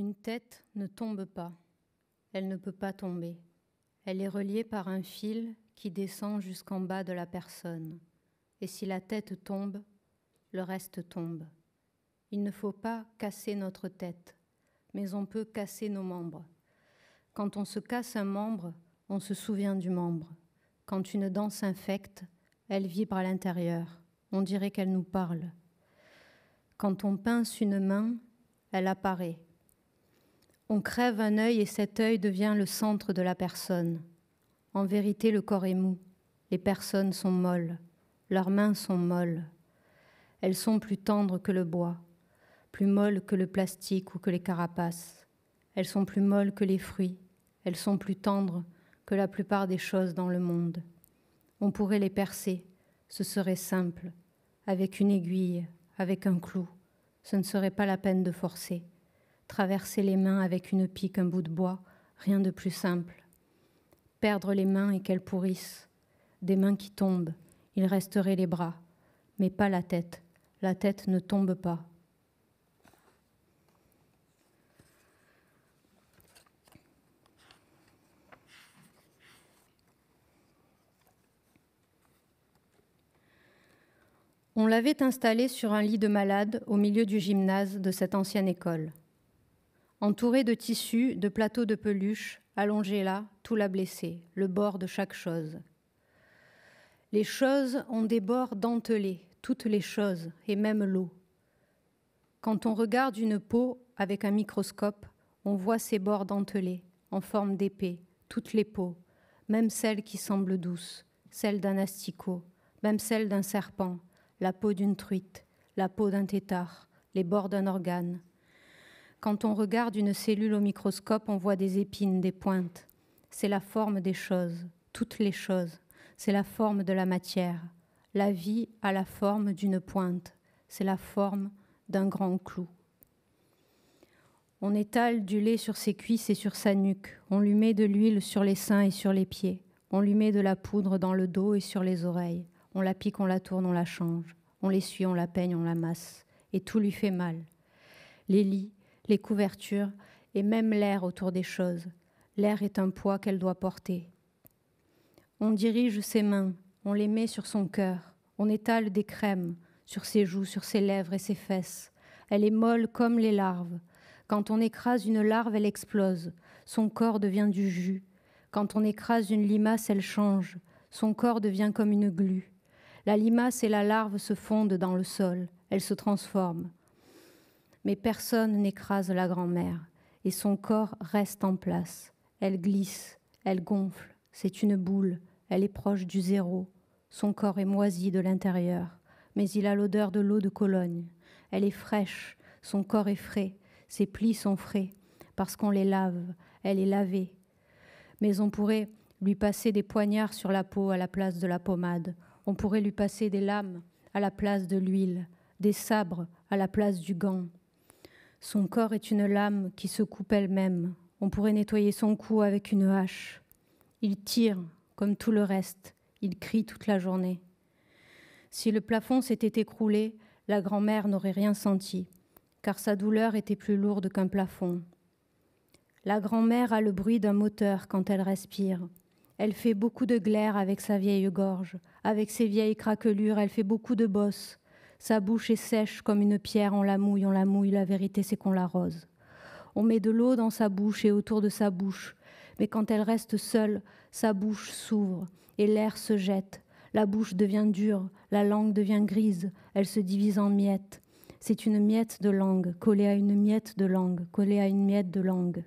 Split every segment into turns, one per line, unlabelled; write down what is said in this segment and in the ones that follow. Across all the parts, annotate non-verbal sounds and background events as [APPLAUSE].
Une tête ne tombe pas. Elle ne peut pas tomber. Elle est reliée par un fil qui descend jusqu'en bas de la personne. Et si la tête tombe, le reste tombe. Il ne faut pas casser notre tête, mais on peut casser nos membres. Quand on se casse un membre, on se souvient du membre. Quand une dent s'infecte, elle vibre à l'intérieur. On dirait qu'elle nous parle. Quand on pince une main, elle apparaît. On crève un œil et cet œil devient le centre de la personne. En vérité, le corps est mou. Les personnes sont molles. Leurs mains sont molles. Elles sont plus tendres que le bois, plus molles que le plastique ou que les carapaces. Elles sont plus molles que les fruits. Elles sont plus tendres que la plupart des choses dans le monde. On pourrait les percer, ce serait simple, avec une aiguille, avec un clou. Ce ne serait pas la peine de forcer traverser les mains avec une pique, un bout de bois, rien de plus simple. Perdre les mains et qu'elles pourrissent, des mains qui tombent, il resterait les bras, mais pas la tête, la tête ne tombe pas. On l'avait installé sur un lit de malade au milieu du gymnase de cette ancienne école. Entouré de tissus, de plateaux de peluche, allongé là, tout la blessé, le bord de chaque chose. Les choses ont des bords dentelés, toutes les choses, et même l'eau. Quand on regarde une peau avec un microscope, on voit ses bords dentelés, en forme d'épée, toutes les peaux, même celles qui semblent douces, celles d'un asticot, même celles d'un serpent, la peau d'une truite, la peau d'un tétard, les bords d'un organe, quand on regarde une cellule au microscope, on voit des épines, des pointes. C'est la forme des choses, toutes les choses. C'est la forme de la matière. La vie a la forme d'une pointe. C'est la forme d'un grand clou. On étale du lait sur ses cuisses et sur sa nuque. On lui met de l'huile sur les seins et sur les pieds. On lui met de la poudre dans le dos et sur les oreilles. On la pique, on la tourne, on la change. On l'essuie, on la peigne, on la masse. Et tout lui fait mal. Les lits, les couvertures et même l'air autour des choses. L'air est un poids qu'elle doit porter. On dirige ses mains, on les met sur son cœur, on étale des crèmes sur ses joues, sur ses lèvres et ses fesses. Elle est molle comme les larves. Quand on écrase une larve, elle explose. Son corps devient du jus. Quand on écrase une limace, elle change. Son corps devient comme une glue. La limace et la larve se fondent dans le sol. Elles se transforment. Mais personne n'écrase la grand-mère, et son corps reste en place. Elle glisse, elle gonfle, c'est une boule, elle est proche du zéro. Son corps est moisi de l'intérieur, mais il a l'odeur de l'eau de Cologne. Elle est fraîche, son corps est frais, ses plis sont frais, parce qu'on les lave, elle est lavée. Mais on pourrait lui passer des poignards sur la peau à la place de la pommade, on pourrait lui passer des lames à la place de l'huile, des sabres à la place du gant, son corps est une lame qui se coupe elle-même. On pourrait nettoyer son cou avec une hache. Il tire, comme tout le reste. Il crie toute la journée. Si le plafond s'était écroulé, la grand-mère n'aurait rien senti, car sa douleur était plus lourde qu'un plafond. La grand-mère a le bruit d'un moteur quand elle respire. Elle fait beaucoup de glaire avec sa vieille gorge. Avec ses vieilles craquelures, elle fait beaucoup de bosses. Sa bouche est sèche comme une pierre, on la mouille, on la mouille, la vérité c'est qu'on l'arrose. On met de l'eau dans sa bouche et autour de sa bouche, mais quand elle reste seule, sa bouche s'ouvre et l'air se jette. La bouche devient dure, la langue devient grise, elle se divise en miettes. C'est une miette de langue, collée à une miette de langue, collée à une miette de langue.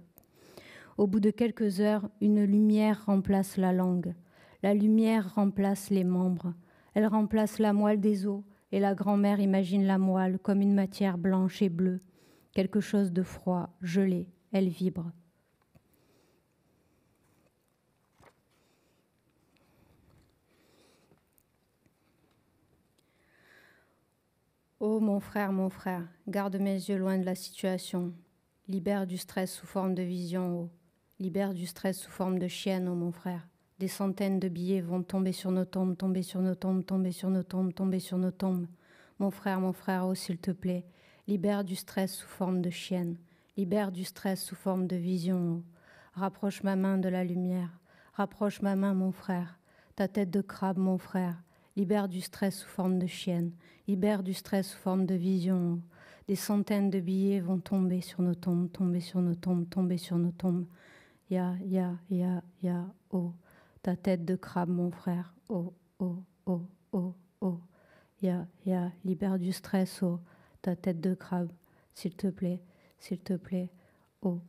Au bout de quelques heures, une lumière remplace la langue. La lumière remplace les membres. Elle remplace la moelle des os, et la grand-mère imagine la moelle comme une matière blanche et bleue, quelque chose de froid, gelé, elle vibre. Oh mon frère, mon frère, garde mes yeux loin de la situation, libère du stress sous forme de vision, oh. libère du stress sous forme de chienne, oh mon frère. Des centaines de billets vont tomber sur nos tombes, tomber sur nos tombes, tomber sur nos tombes, tomber sur nos tombes. Mon frère, mon frère, oh s'il te plaît, libère du stress sous forme de chienne, libère du stress sous forme de vision. Oh. Rapproche ma main de la lumière, rapproche ma main, mon frère, ta tête de crabe, mon frère, libère du stress sous forme de chienne, libère du stress sous forme de vision. Oh. Des centaines de billets vont tomber sur nos tombes, tomber sur nos tombes, tomber sur nos tombes. Ya, ya, ya, ya, oh ta tête de crabe, mon frère. Oh, oh, oh, oh, oh. Ya, ya, libère du stress, oh, ta tête de crabe, s'il te plaît, s'il te plaît, oh.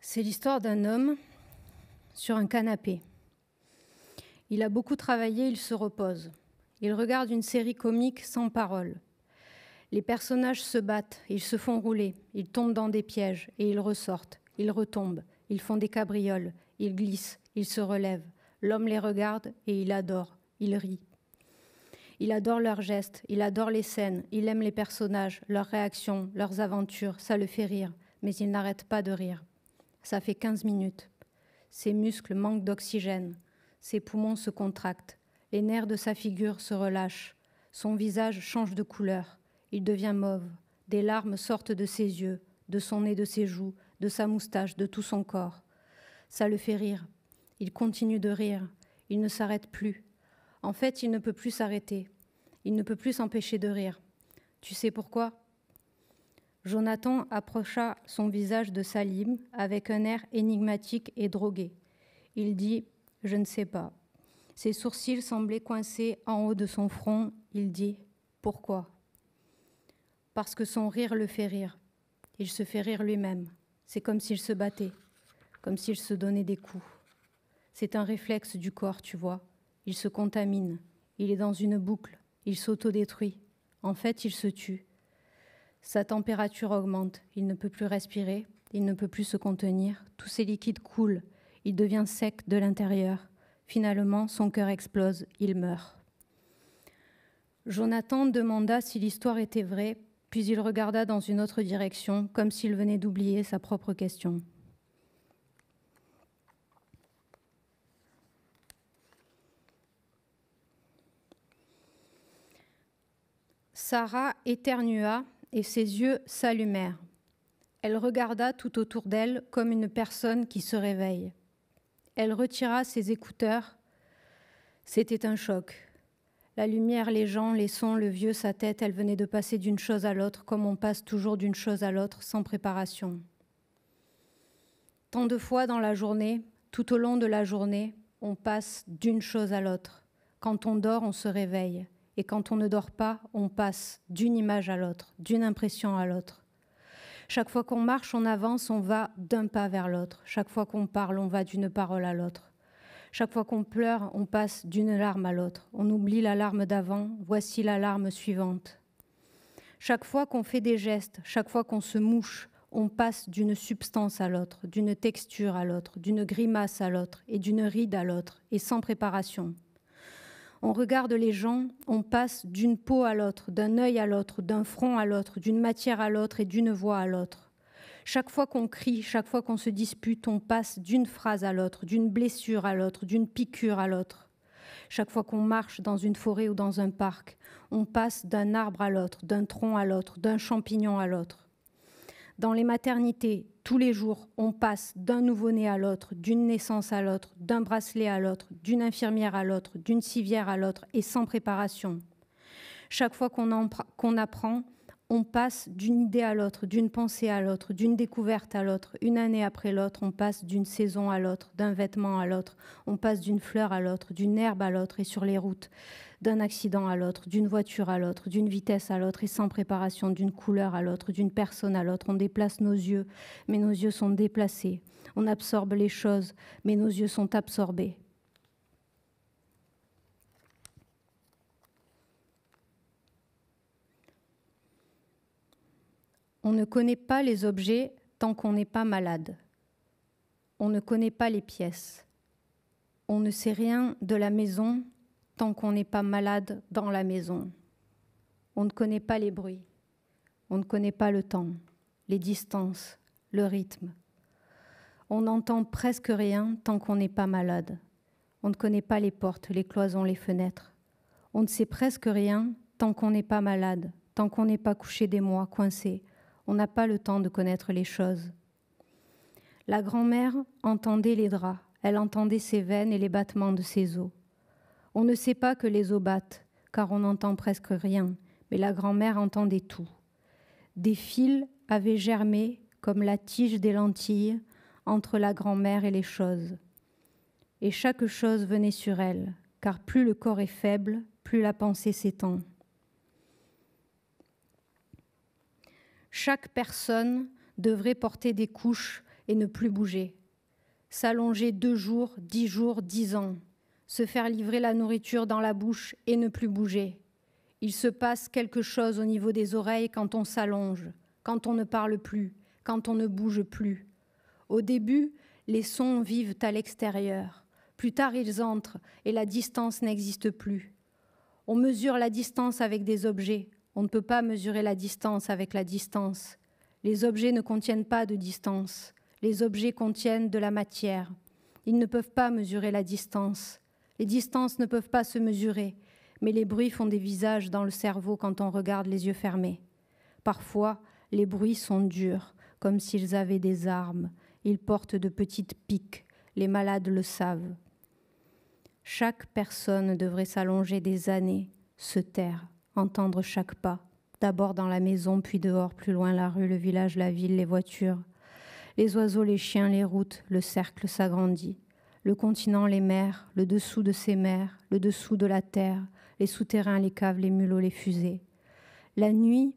C'est l'histoire d'un homme sur un canapé. Il a beaucoup travaillé, il se repose. Il regarde une série comique sans parole. Les personnages se battent, ils se font rouler, ils tombent dans des pièges et ils ressortent, ils retombent, ils font des cabrioles, ils glissent, ils se relèvent. L'homme les regarde et il adore, il rit. Il adore leurs gestes, il adore les scènes, il aime les personnages, leurs réactions, leurs aventures, ça le fait rire, mais il n'arrête pas de rire. Ça fait 15 minutes. Ses muscles manquent d'oxygène, ses poumons se contractent, les nerfs de sa figure se relâchent, son visage change de couleur. Il devient mauve. Des larmes sortent de ses yeux, de son nez, de ses joues, de sa moustache, de tout son corps. Ça le fait rire. Il continue de rire. Il ne s'arrête plus. En fait, il ne peut plus s'arrêter. Il ne peut plus s'empêcher de rire. Tu sais pourquoi Jonathan approcha son visage de Salim avec un air énigmatique et drogué. Il dit Je ne sais pas. Ses sourcils semblaient coincés en haut de son front. Il dit Pourquoi parce que son rire le fait rire. Il se fait rire lui-même. C'est comme s'il se battait, comme s'il se donnait des coups. C'est un réflexe du corps, tu vois. Il se contamine, il est dans une boucle, il s'autodétruit. En fait, il se tue. Sa température augmente, il ne peut plus respirer, il ne peut plus se contenir, tous ses liquides coulent, il devient sec de l'intérieur. Finalement, son cœur explose, il meurt. Jonathan demanda si l'histoire était vraie puis il regarda dans une autre direction, comme s'il venait d'oublier sa propre question. Sarah éternua et ses yeux s'allumèrent. Elle regarda tout autour d'elle comme une personne qui se réveille. Elle retira ses écouteurs. C'était un choc. La lumière, les gens, les sons, le vieux, sa tête, elle venait de passer d'une chose à l'autre, comme on passe toujours d'une chose à l'autre, sans préparation. Tant de fois dans la journée, tout au long de la journée, on passe d'une chose à l'autre. Quand on dort, on se réveille. Et quand on ne dort pas, on passe d'une image à l'autre, d'une impression à l'autre. Chaque fois qu'on marche, on avance, on va d'un pas vers l'autre. Chaque fois qu'on parle, on va d'une parole à l'autre. Chaque fois qu'on pleure, on passe d'une larme à l'autre. On oublie la larme d'avant, voici la larme suivante. Chaque fois qu'on fait des gestes, chaque fois qu'on se mouche, on passe d'une substance à l'autre, d'une texture à l'autre, d'une grimace à l'autre et d'une ride à l'autre, et sans préparation. On regarde les gens, on passe d'une peau à l'autre, d'un œil à l'autre, d'un front à l'autre, d'une matière à l'autre et d'une voix à l'autre. Chaque fois qu'on crie, chaque fois qu'on se dispute, on passe d'une phrase à l'autre, d'une blessure à l'autre, d'une piqûre à l'autre. Chaque fois qu'on marche dans une forêt ou dans un parc, on passe d'un arbre à l'autre, d'un tronc à l'autre, d'un champignon à l'autre. Dans les maternités, tous les jours, on passe d'un nouveau-né à l'autre, d'une naissance à l'autre, d'un bracelet à l'autre, d'une infirmière à l'autre, d'une civière à l'autre, et sans préparation. Chaque fois qu'on apprend, on passe d'une idée à l'autre, d'une pensée à l'autre, d'une découverte à l'autre. Une année après l'autre, on passe d'une saison à l'autre, d'un vêtement à l'autre, on passe d'une fleur à l'autre, d'une herbe à l'autre et sur les routes, d'un accident à l'autre, d'une voiture à l'autre, d'une vitesse à l'autre et sans préparation, d'une couleur à l'autre, d'une personne à l'autre. On déplace nos yeux, mais nos yeux sont déplacés. On absorbe les choses, mais nos yeux sont absorbés. On ne connaît pas les objets tant qu'on n'est pas malade. On ne connaît pas les pièces. On ne sait rien de la maison tant qu'on n'est pas malade dans la maison. On ne connaît pas les bruits. On ne connaît pas le temps, les distances, le rythme. On n'entend presque rien tant qu'on n'est pas malade. On ne connaît pas les portes, les cloisons, les fenêtres. On ne sait presque rien tant qu'on n'est pas malade, tant qu'on n'est pas couché des mois coincé, on n'a pas le temps de connaître les choses. La grand-mère entendait les draps, elle entendait ses veines et les battements de ses os. On ne sait pas que les os battent, car on n'entend presque rien, mais la grand-mère entendait tout. Des fils avaient germé, comme la tige des lentilles, entre la grand-mère et les choses. Et chaque chose venait sur elle, car plus le corps est faible, plus la pensée s'étend. Chaque personne devrait porter des couches et ne plus bouger. S'allonger deux jours, dix jours, dix ans. Se faire livrer la nourriture dans la bouche et ne plus bouger. Il se passe quelque chose au niveau des oreilles quand on s'allonge, quand on ne parle plus, quand on ne bouge plus. Au début, les sons vivent à l'extérieur. Plus tard, ils entrent et la distance n'existe plus. On mesure la distance avec des objets. On ne peut pas mesurer la distance avec la distance. Les objets ne contiennent pas de distance. Les objets contiennent de la matière. Ils ne peuvent pas mesurer la distance. Les distances ne peuvent pas se mesurer, mais les bruits font des visages dans le cerveau quand on regarde les yeux fermés. Parfois, les bruits sont durs, comme s'ils avaient des armes. Ils portent de petites piques. Les malades le savent. Chaque personne devrait s'allonger des années, se taire entendre chaque pas, d'abord dans la maison, puis dehors, plus loin la rue, le village, la ville, les voitures. Les oiseaux, les chiens, les routes, le cercle s'agrandit. Le continent, les mers, le dessous de ces mers, le dessous de la terre, les souterrains, les caves, les mulots, les fusées. La nuit,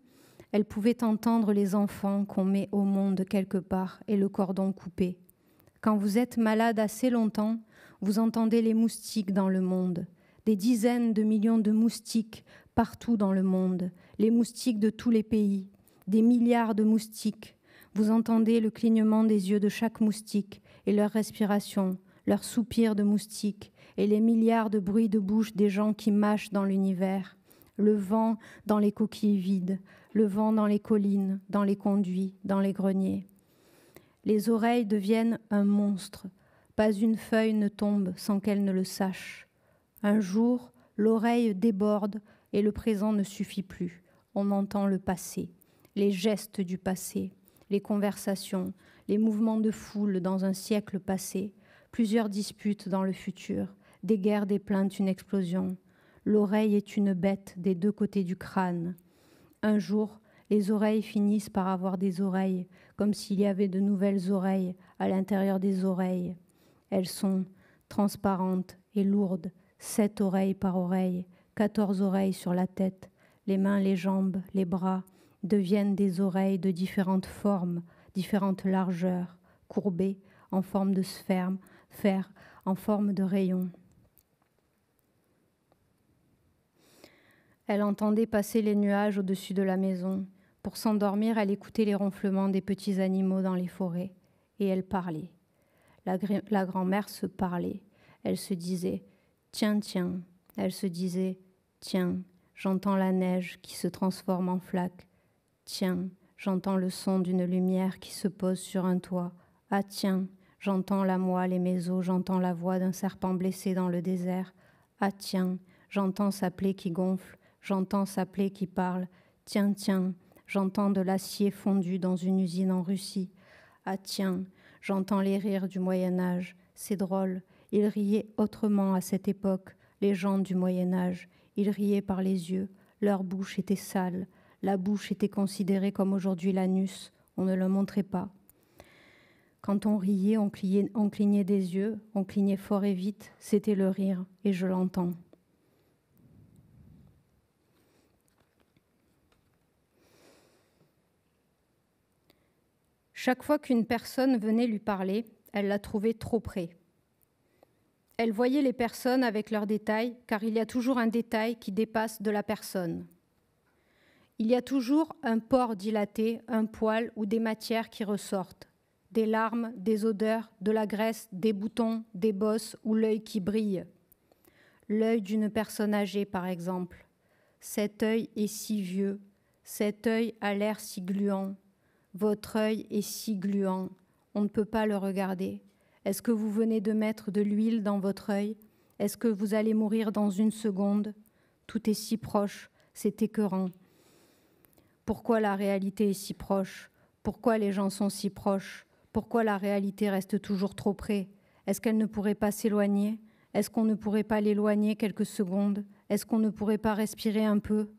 elle pouvait entendre les enfants qu'on met au monde quelque part et le cordon coupé. Quand vous êtes malade assez longtemps, vous entendez les moustiques dans le monde, des dizaines de millions de moustiques partout dans le monde, les moustiques de tous les pays, des milliards de moustiques. Vous entendez le clignement des yeux de chaque moustique et leur respiration, leurs soupirs de moustiques et les milliards de bruits de bouche des gens qui mâchent dans l'univers. Le vent dans les coquilles vides, le vent dans les collines, dans les conduits, dans les greniers. Les oreilles deviennent un monstre. Pas une feuille ne tombe sans qu'elle ne le sache. Un jour, l'oreille déborde et le présent ne suffit plus. On entend le passé, les gestes du passé, les conversations, les mouvements de foule dans un siècle passé, plusieurs disputes dans le futur, des guerres, des plaintes, une explosion. L'oreille est une bête des deux côtés du crâne. Un jour, les oreilles finissent par avoir des oreilles, comme s'il y avait de nouvelles oreilles à l'intérieur des oreilles. Elles sont transparentes et lourdes, sept oreilles par oreille, quatorze oreilles sur la tête, les mains, les jambes, les bras, deviennent des oreilles de différentes formes, différentes largeurs, courbées, en forme de sphère, fer, en forme de rayon. Elle entendait passer les nuages au-dessus de la maison. Pour s'endormir, elle écoutait les ronflements des petits animaux dans les forêts. Et elle parlait. La, la grand-mère se parlait. Elle se disait Tiens, tiens. Elle se disait Tiens, j'entends la neige qui se transforme en flaque. Tiens, j'entends le son d'une lumière qui se pose sur un toit. Ah tiens, j'entends la moelle et mes os, j'entends la voix d'un serpent blessé dans le désert. Ah tiens, j'entends sa plaie qui gonfle, j'entends sa plaie qui parle. Tiens, tiens, j'entends de l'acier fondu dans une usine en Russie. Ah tiens, j'entends les rires du Moyen Âge. C'est drôle, ils riaient autrement à cette époque, les gens du Moyen Âge. Ils riaient par les yeux, leur bouche était sale, la bouche était considérée comme aujourd'hui l'anus, on ne le montrait pas. Quand on riait, on, clignait, des yeux, on clignait fort et vite, c'était le rire, et je l'entends. Chaque fois qu'une personne venait lui parler, elle la trouvait trop près, elle voyait les personnes avec leurs détails, car il y a toujours un détail qui dépasse de la personne. Il y a toujours un port dilaté, un poil ou des matières qui ressortent, des larmes, des odeurs, de la graisse, des boutons, des bosses ou l'œil qui brille. L'œil d'une personne âgée, par exemple. Cet œil est si vieux, cet œil a l'air si gluant, votre œil est si gluant, on ne peut pas le regarder. Est-ce que vous venez de mettre de l'huile dans votre œil Est-ce que vous allez mourir dans une seconde Tout est si proche, c'est écœurant. Pourquoi la réalité est si proche Pourquoi les gens sont si proches Pourquoi la réalité reste toujours trop près Est-ce qu'elle ne pourrait pas s'éloigner Est-ce qu'on ne pourrait pas l'éloigner quelques secondes Est-ce qu'on ne pourrait pas respirer un peu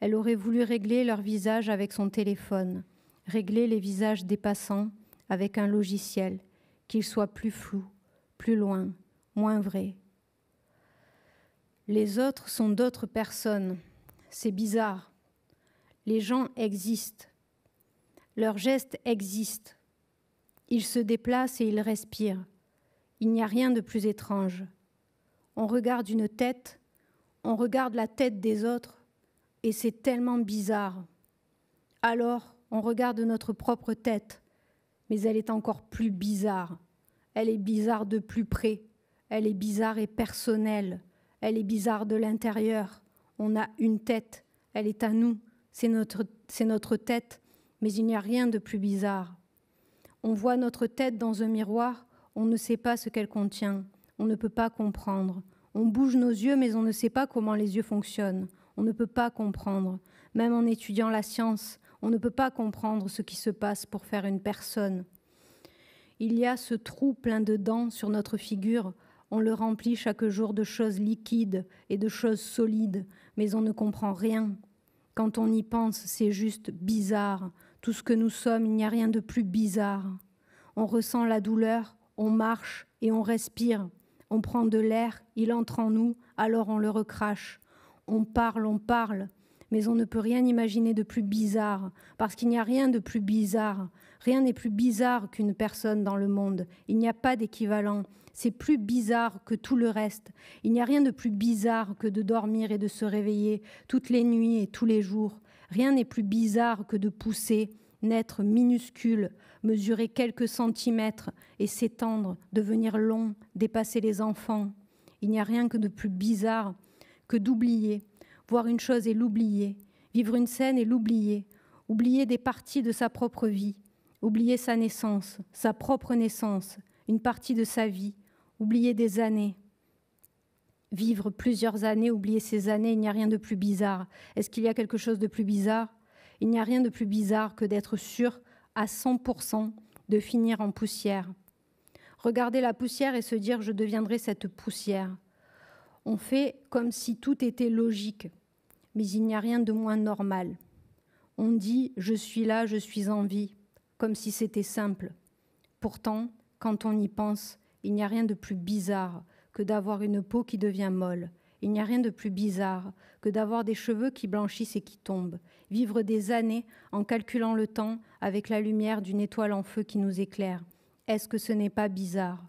Elle aurait voulu régler leur visage avec son téléphone, régler les visages des passants avec un logiciel qu'il soit plus flou, plus loin, moins vrai. Les autres sont d'autres personnes. C'est bizarre. Les gens existent. Leurs gestes existent. Ils se déplacent et ils respirent. Il n'y a rien de plus étrange. On regarde une tête, on regarde la tête des autres, et c'est tellement bizarre. Alors, on regarde notre propre tête, mais elle est encore plus bizarre. Elle est bizarre de plus près, elle est bizarre et personnelle, elle est bizarre de l'intérieur. On a une tête, elle est à nous, c'est notre, c'est notre tête, mais il n'y a rien de plus bizarre. On voit notre tête dans un miroir, on ne sait pas ce qu'elle contient, on ne peut pas comprendre. On bouge nos yeux, mais on ne sait pas comment les yeux fonctionnent. On ne peut pas comprendre. Même en étudiant la science, on ne peut pas comprendre ce qui se passe pour faire une personne. Il y a ce trou plein de dents sur notre figure. On le remplit chaque jour de choses liquides et de choses solides, mais on ne comprend rien. Quand on y pense, c'est juste bizarre. Tout ce que nous sommes, il n'y a rien de plus bizarre. On ressent la douleur, on marche et on respire. On prend de l'air, il entre en nous, alors on le recrache. On parle, on parle, mais on ne peut rien imaginer de plus bizarre, parce qu'il n'y a rien de plus bizarre. Rien n'est plus bizarre qu'une personne dans le monde. Il n'y a pas d'équivalent. C'est plus bizarre que tout le reste. Il n'y a rien de plus bizarre que de dormir et de se réveiller toutes les nuits et tous les jours. Rien n'est plus bizarre que de pousser, naître minuscule, mesurer quelques centimètres et s'étendre, devenir long, dépasser les enfants. Il n'y a rien que de plus bizarre que d'oublier voir une chose et l'oublier, vivre une scène et l'oublier, oublier des parties de sa propre vie, oublier sa naissance, sa propre naissance, une partie de sa vie, oublier des années. Vivre plusieurs années, oublier ces années, il n'y a rien de plus bizarre. Est-ce qu'il y a quelque chose de plus bizarre Il n'y a rien de plus bizarre que d'être sûr à 100% de finir en poussière. Regarder la poussière et se dire je deviendrai cette poussière. On fait comme si tout était logique, mais il n'y a rien de moins normal. On dit ⁇ je suis là, je suis en vie ⁇ comme si c'était simple. Pourtant, quand on y pense, il n'y a rien de plus bizarre que d'avoir une peau qui devient molle. Il n'y a rien de plus bizarre que d'avoir des cheveux qui blanchissent et qui tombent, vivre des années en calculant le temps avec la lumière d'une étoile en feu qui nous éclaire. Est-ce que ce n'est pas bizarre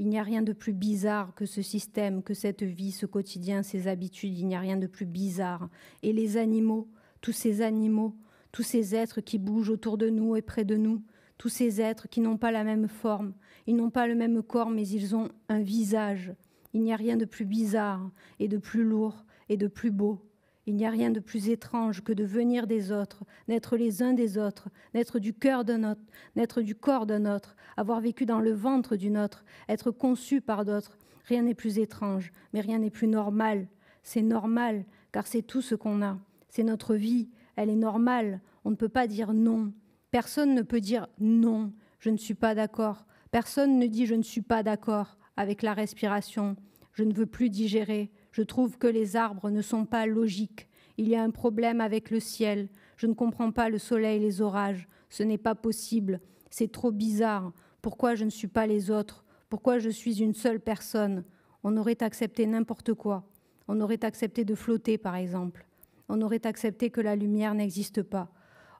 il n'y a rien de plus bizarre que ce système, que cette vie, ce quotidien, ces habitudes. Il n'y a rien de plus bizarre. Et les animaux, tous ces animaux, tous ces êtres qui bougent autour de nous et près de nous, tous ces êtres qui n'ont pas la même forme, ils n'ont pas le même corps, mais ils ont un visage. Il n'y a rien de plus bizarre et de plus lourd et de plus beau il n'y a rien de plus étrange que de venir des autres, naître les uns des autres, naître du cœur d'un autre, naître du corps d'un autre, avoir vécu dans le ventre d'une autre, être conçu par d'autres. Rien n'est plus étrange, mais rien n'est plus normal. C'est normal, car c'est tout ce qu'on a. C'est notre vie, elle est normale. On ne peut pas dire non. Personne ne peut dire non, je ne suis pas d'accord. Personne ne dit je ne suis pas d'accord avec la respiration. Je ne veux plus digérer. Je trouve que les arbres ne sont pas logiques. Il y a un problème avec le ciel. Je ne comprends pas le soleil et les orages. Ce n'est pas possible. C'est trop bizarre. Pourquoi je ne suis pas les autres Pourquoi je suis une seule personne On aurait accepté n'importe quoi. On aurait accepté de flotter, par exemple. On aurait accepté que la lumière n'existe pas.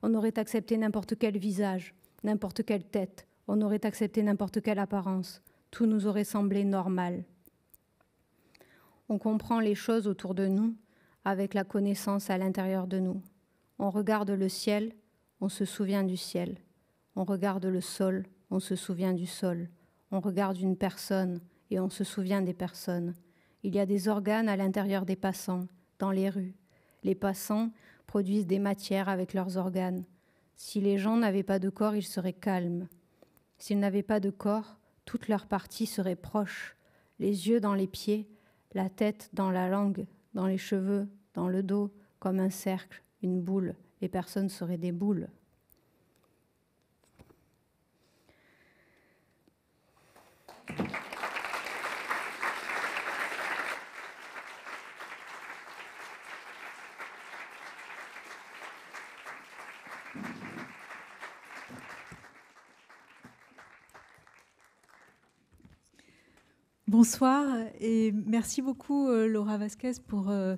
On aurait accepté n'importe quel visage, n'importe quelle tête. On aurait accepté n'importe quelle apparence. Tout nous aurait semblé normal. On comprend les choses autour de nous avec la connaissance à l'intérieur de nous. On regarde le ciel, on se souvient du ciel. On regarde le sol, on se souvient du sol. On regarde une personne et on se souvient des personnes. Il y a des organes à l'intérieur des passants, dans les rues. Les passants produisent des matières avec leurs organes. Si les gens n'avaient pas de corps, ils seraient calmes. S'ils n'avaient pas de corps, toutes leurs parties seraient proches, les yeux dans les pieds, la tête dans la langue, dans les cheveux, dans le dos, comme un cercle, une boule. Les personnes seraient des boules.
Bonsoir et merci beaucoup euh, Laura Vasquez pour euh,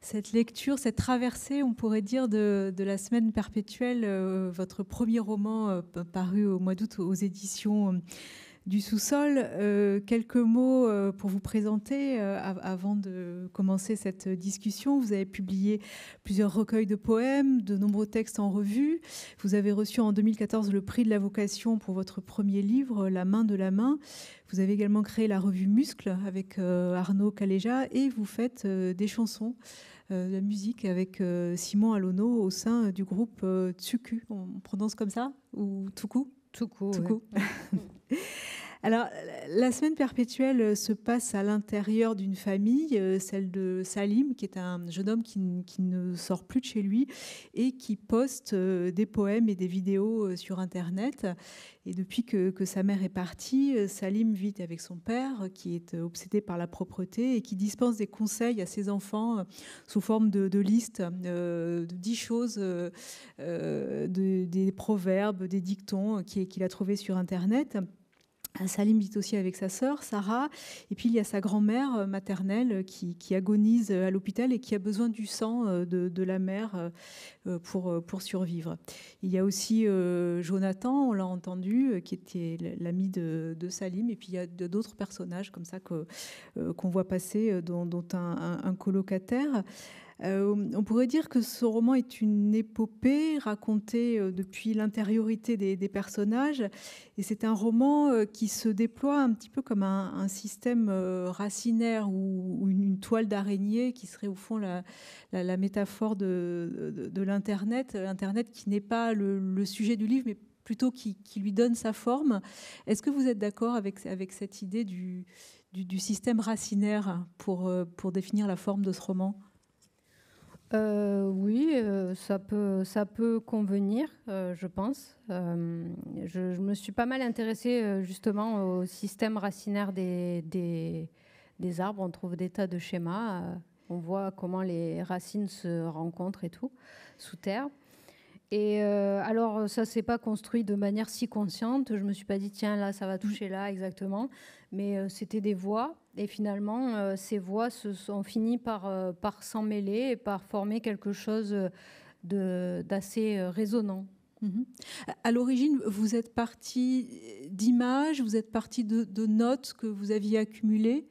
cette lecture, cette traversée, on pourrait dire, de, la semaine perpétuelle, euh, votre premier roman paru au mois d'août aux éditions du sous-sol. Euh, quelques mots euh, pour vous présenter euh, avant de commencer cette discussion. Vous avez publié plusieurs recueils de poèmes, de nombreux textes en revue. Vous avez reçu en 2014 le prix de la vocation pour votre premier livre, La main de la main. Vous avez également créé la revue Muscle avec Arnaud Caléja et vous faites des chansons. de la musique avec Simon Alono au sein du groupe Tsuku. On prononce comme ça Ou Tuku Tuku. Tuku. Alors, la semaine perpétuelle euh, se passe à l'intérieur d'une famille, euh, celle de Salim, qui est un jeune homme qui, ne sort plus de chez lui et qui poste euh, des poèmes et des vidéos sur Internet. Et depuis que, sa mère est partie, Salim vit avec son père, qui est obsédé par la propreté et qui dispense des conseils à ses enfants sous forme de, listes, de dix choses, des proverbes, des dictons qu'il a trouvés sur Internet. Euh, Salim vit aussi avec sa sœur, Sarah. Et puis, il y a sa grand-mère euh, maternelle euh, qui, agonise à l'hôpital et qui a besoin du sang de, la mère pour, pour survivre. Il y a aussi Jonathan, on l'a entendu, qui était l'ami de, Salim. Et puis, il y a d'autres personnages comme ça qu'on voit passer, dont, un, colocataire. Euh, on pourrait dire que ce roman est une épopée racontée euh, depuis l'intériorité des, personnages. Et c'est un roman euh, qui se déploie un petit peu comme un, système racinaire ou, une, toile d'araignée qui serait au fond la, métaphore de, l'Internet. Internet qui n'est pas le, sujet du livre, mais plutôt qui, lui donne sa forme. Est-ce que vous êtes d'accord avec, cette idée du, système racinaire pour définir la forme de ce roman euh, oui, euh, ça peut, ça peut convenir,
euh, je pense. Je, je, me suis pas mal intéressée justement au système racinaire des, des, des, arbres. On trouve des tas de schémas. on voit comment les racines se rencontrent et tout sous terre. Et euh, alors, euh, ça s'est pas construit de manière si consciente. Je me suis pas dit, tiens, là, ça va mm. toucher là, exactement. Mais euh, c'était des voix. Et finalement, ces voix se sont finies par, par s'en mêler et par former quelque chose d'assez résonnant.
Mm-hmm. À l'origine, vous êtes parti d'images, vous êtes parti de, de, notes que vous aviez accumulées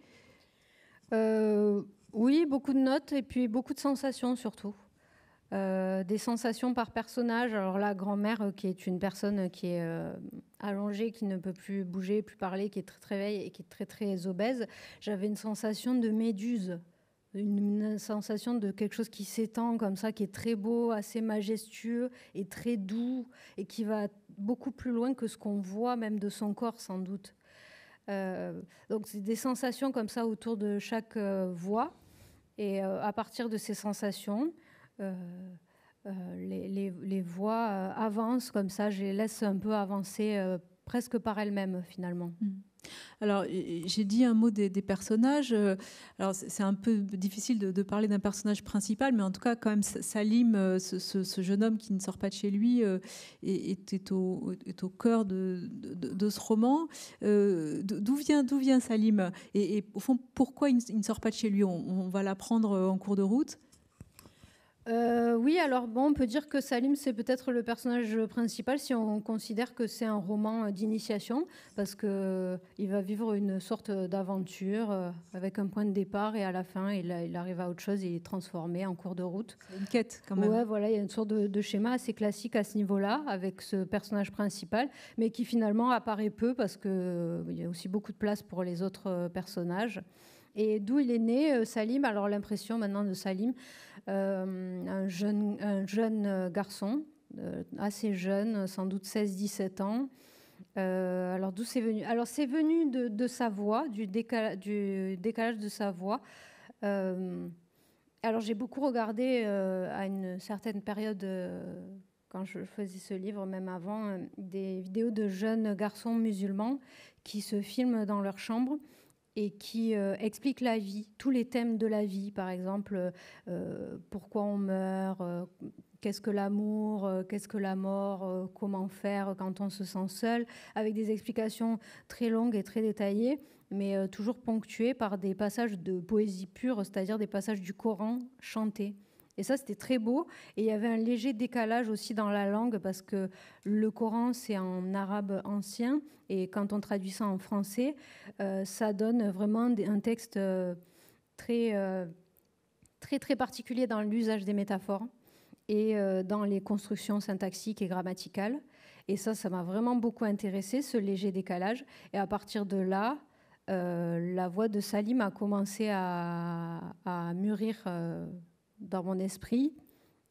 Oui, beaucoup de notes
et puis beaucoup de sensations surtout. Euh, des sensations par personnage. Alors la grand-mère, euh, qui est une personne euh, qui est allongée, qui ne peut plus bouger, plus parler, qui est très très vieille et qui est très très obèse, j'avais une sensation de méduse, une, sensation de quelque chose qui s'étend comme ça, qui est très beau, assez majestueux et très doux et qui va beaucoup plus loin que ce qu'on voit même de son corps sans doute. donc c'est des sensations comme ça autour de chaque voix. Et à partir de ces sensations, euh, euh, les, voix euh, avancent comme ça, je les laisse un peu avancer presque par elles-mêmes finalement. Mm.
Alors, j'ai dit un mot des, personnages. Alors, c'est un peu difficile de, parler d'un personnage principal, mais en tout cas, quand même, Salim, ce, jeune homme qui ne sort pas de chez lui, est, au, cœur de, ce roman. d'où vient, d'où vient Salim et, au fond, pourquoi il ne sort pas de chez lui on, on va l'apprendre en cours de route.
Euh, oui, alors bon, on peut dire que Salim, c'est peut-être le personnage principal si on considère que c'est un roman d'initiation, parce qu'il euh, va vivre une sorte d'aventure euh, avec un point de départ et à la fin, il, arrive à autre chose, il est transformé en cours de route. Une quête quand même. Oui, voilà, il y a une sorte de, schéma assez classique à ce niveau-là, avec ce personnage principal, mais qui finalement apparaît peu parce qu'il y a aussi beaucoup de place pour les autres personnages. Et d'où il est né, Salim Alors l'impression maintenant de Salim, euh, un, jeune, un jeune euh, garçon, euh, assez jeune, sans doute 16-17 ans. alors d'où c'est venu Alors c'est venu de, sa voix, du, du, décalage de sa voix. alors j'ai beaucoup regardé à une certaine période, quand je faisais ce livre, même avant, des vidéos de jeunes garçons musulmans qui se filment dans leur chambre et qui euh, explique la vie, tous les thèmes de la vie, par exemple, euh, pourquoi on meurt, euh, qu'est-ce que l'amour, qu'est-ce que la mort, comment faire quand on se sent seul, avec des explications très longues et très détaillées, mais toujours ponctuées par des passages de poésie pure, c'est-à-dire des passages du Coran chantés. Et ça, c'était très beau. Et il y avait un léger décalage aussi dans la langue parce que le Coran, c'est en arabe ancien. Et quand on traduit ça en français, euh, ça donne vraiment un texte euh, très, euh, très, très particulier dans l'usage des métaphores et dans les constructions syntaxiques et grammaticales. Et ça, ça m'a vraiment beaucoup intéressé, ce léger décalage. Et à partir de là, la voix de Salim a commencé à, mûrir dans mon esprit.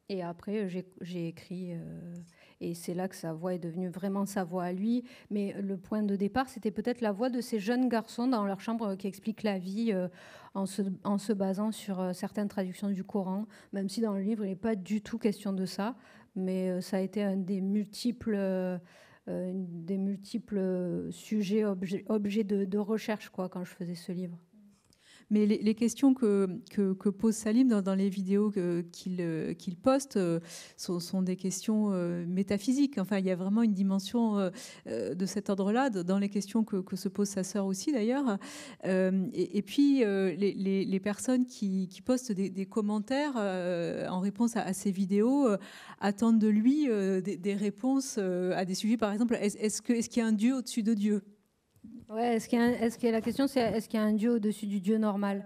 Et après, j'ai écrit, euh, et c'est là que sa voix est devenue vraiment sa voix à lui. Mais le point de départ, c'était peut-être la voix de ces jeunes garçons dans leur chambre euh, qui expliquent la vie euh, en, se, basant sur certaines traductions du Coran, même si dans le livre, il n'est pas du tout question de ça. Mais ça a été un des multiples, des multiples sujets, objets, de, de recherche quoi, quand je faisais ce livre.
Mais les, questions que, pose Salim dans, les vidéos euh, qu'il poste euh, sont, des questions euh, métaphysiques. Enfin, il y a vraiment une dimension de cet ordre-là dans les questions que, se pose sa sœur aussi, d'ailleurs. Et, puis, les, personnes qui, postent des, commentaires en réponse à, ces vidéos attendent de lui des, réponses à des sujets, par exemple, est-ce qu'il y a un Dieu au-dessus de Dieu Ouais, est-ce
qu'il la question, c'est est-ce qu'il y a un dieu au-dessus du dieu normal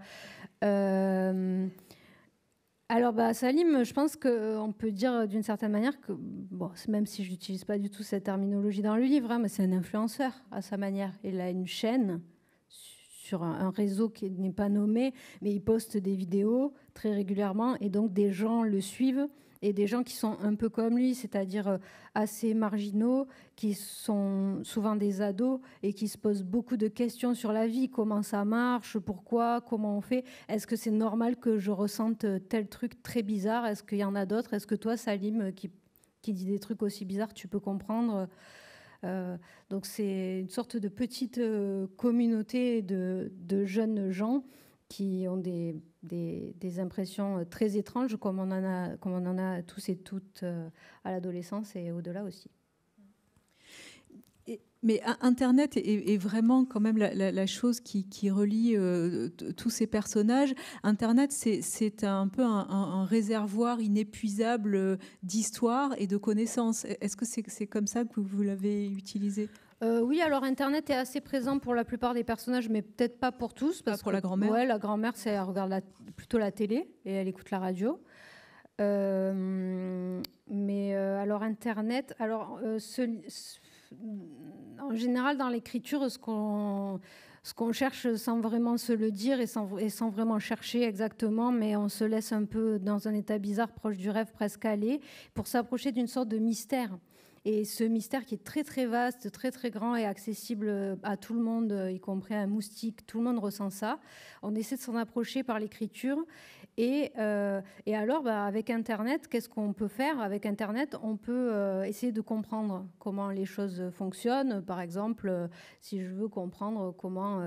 euh, alors, bah, Salim, je pense qu'on euh, peut dire d'une certaine manière que, bon, même si je n'utilise pas du tout cette terminologie dans le livre, hein, mais c'est un influenceur à sa manière. Il a une chaîne sur un réseau qui n'est pas nommé, mais il poste des vidéos très régulièrement et donc des gens le suivent et des gens qui sont un peu comme lui, c'est-à-dire euh, assez marginaux, qui sont souvent des ados et qui se posent beaucoup de questions sur la vie, comment ça marche, pourquoi, comment on fait, est-ce que c'est normal que je ressente euh, tel truc très bizarre, est-ce qu'il y en a d'autres, est-ce que toi, Salim, euh, qui, qui, dit des trucs aussi bizarres, tu peux comprendre donc c'est une sorte de petite communauté de, de jeunes gens qui ont des, des, impressions euh, très étranges, comme on en a, comme on en a tous et toutes euh, à l'adolescence et au-delà
aussi. Mais Internet est, vraiment quand même la, chose qui, relie euh, tous ces personnages. Internet, c'est un peu un, réservoir inépuisable d'histoire et de connaissances. Est-ce que c'est c'est comme ça que vous l'avez utilisé euh, oui, alors Internet est assez présent pour la plupart des
personnages, mais peut-être pas pour tous. Parce pas pour que, la grand-mère. Oui, la grand-mère, elle regarde plutôt la télé et elle écoute la radio. Euh, mais euh, alors Internet, alors en général dans l'écriture, ce qu'on ce qu'on cherche sans vraiment se le dire et sans, et sans, vraiment chercher exactement, mais on se laisse un peu dans un état bizarre, proche du rêve, presque aller, pour s'approcher d'une sorte de mystère. Et ce mystère qui est très très vaste, très très grand et accessible euh, à tout le monde, euh, y compris à un moustique, tout le monde ressent ça. On essaie de s'en approcher par l'écriture. Et, euh, alors, bah, avec Internet, qu'est-ce qu'on peut faire Avec Internet, on peut essayer de comprendre comment les choses fonctionnent. Par exemple, si je veux comprendre comment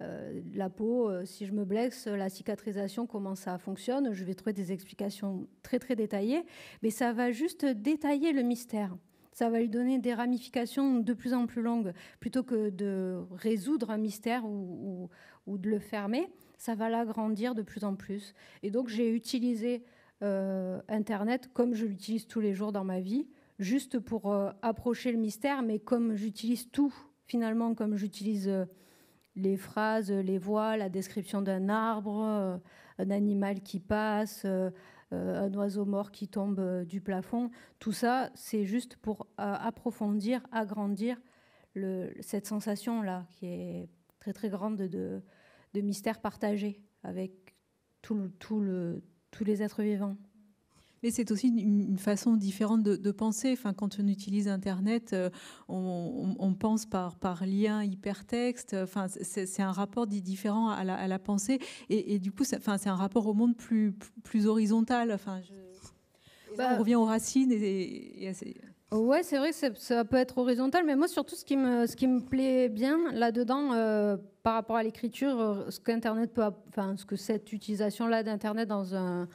la peau, si je me blesse, la cicatrisation, comment ça fonctionne, je vais trouver des explications très très détaillées. Mais ça va juste détailler le mystère ça va lui donner des ramifications de plus en plus longues. Plutôt que de résoudre un mystère ou, ou, de le fermer, ça va l'agrandir de plus en plus. Et donc j'ai utilisé euh, Internet comme je l'utilise tous les jours dans ma vie, juste pour euh, approcher le mystère, mais comme j'utilise tout, finalement, comme j'utilise euh, les phrases, les voix, la description d'un arbre, un animal qui passe. Euh, un oiseau mort qui tombe euh, du plafond. Tout ça, c'est juste pour euh, approfondir, agrandir cette sensation-là, qui est très très grande de, mystère partagé avec tous
les êtres vivants. Mais c'est aussi une, façon différente de, penser. Enfin, quand on utilise Internet, euh, on, pense par, par lien hypertexte. Enfin, c'est un rapport différent à la, pensée. Et, du coup, c'est un rapport au monde plus, plus horizontal. Enfin, bah, on revient aux racines et, et, et Ouais,
c'est vrai que ça peut être horizontal, mais moi surtout ce qui me, ce qui me plaît bien là-dedans euh, par rapport à l'écriture, euh, ce qu'Internet peut, enfin ce que cette utilisation-là d'Internet dans un,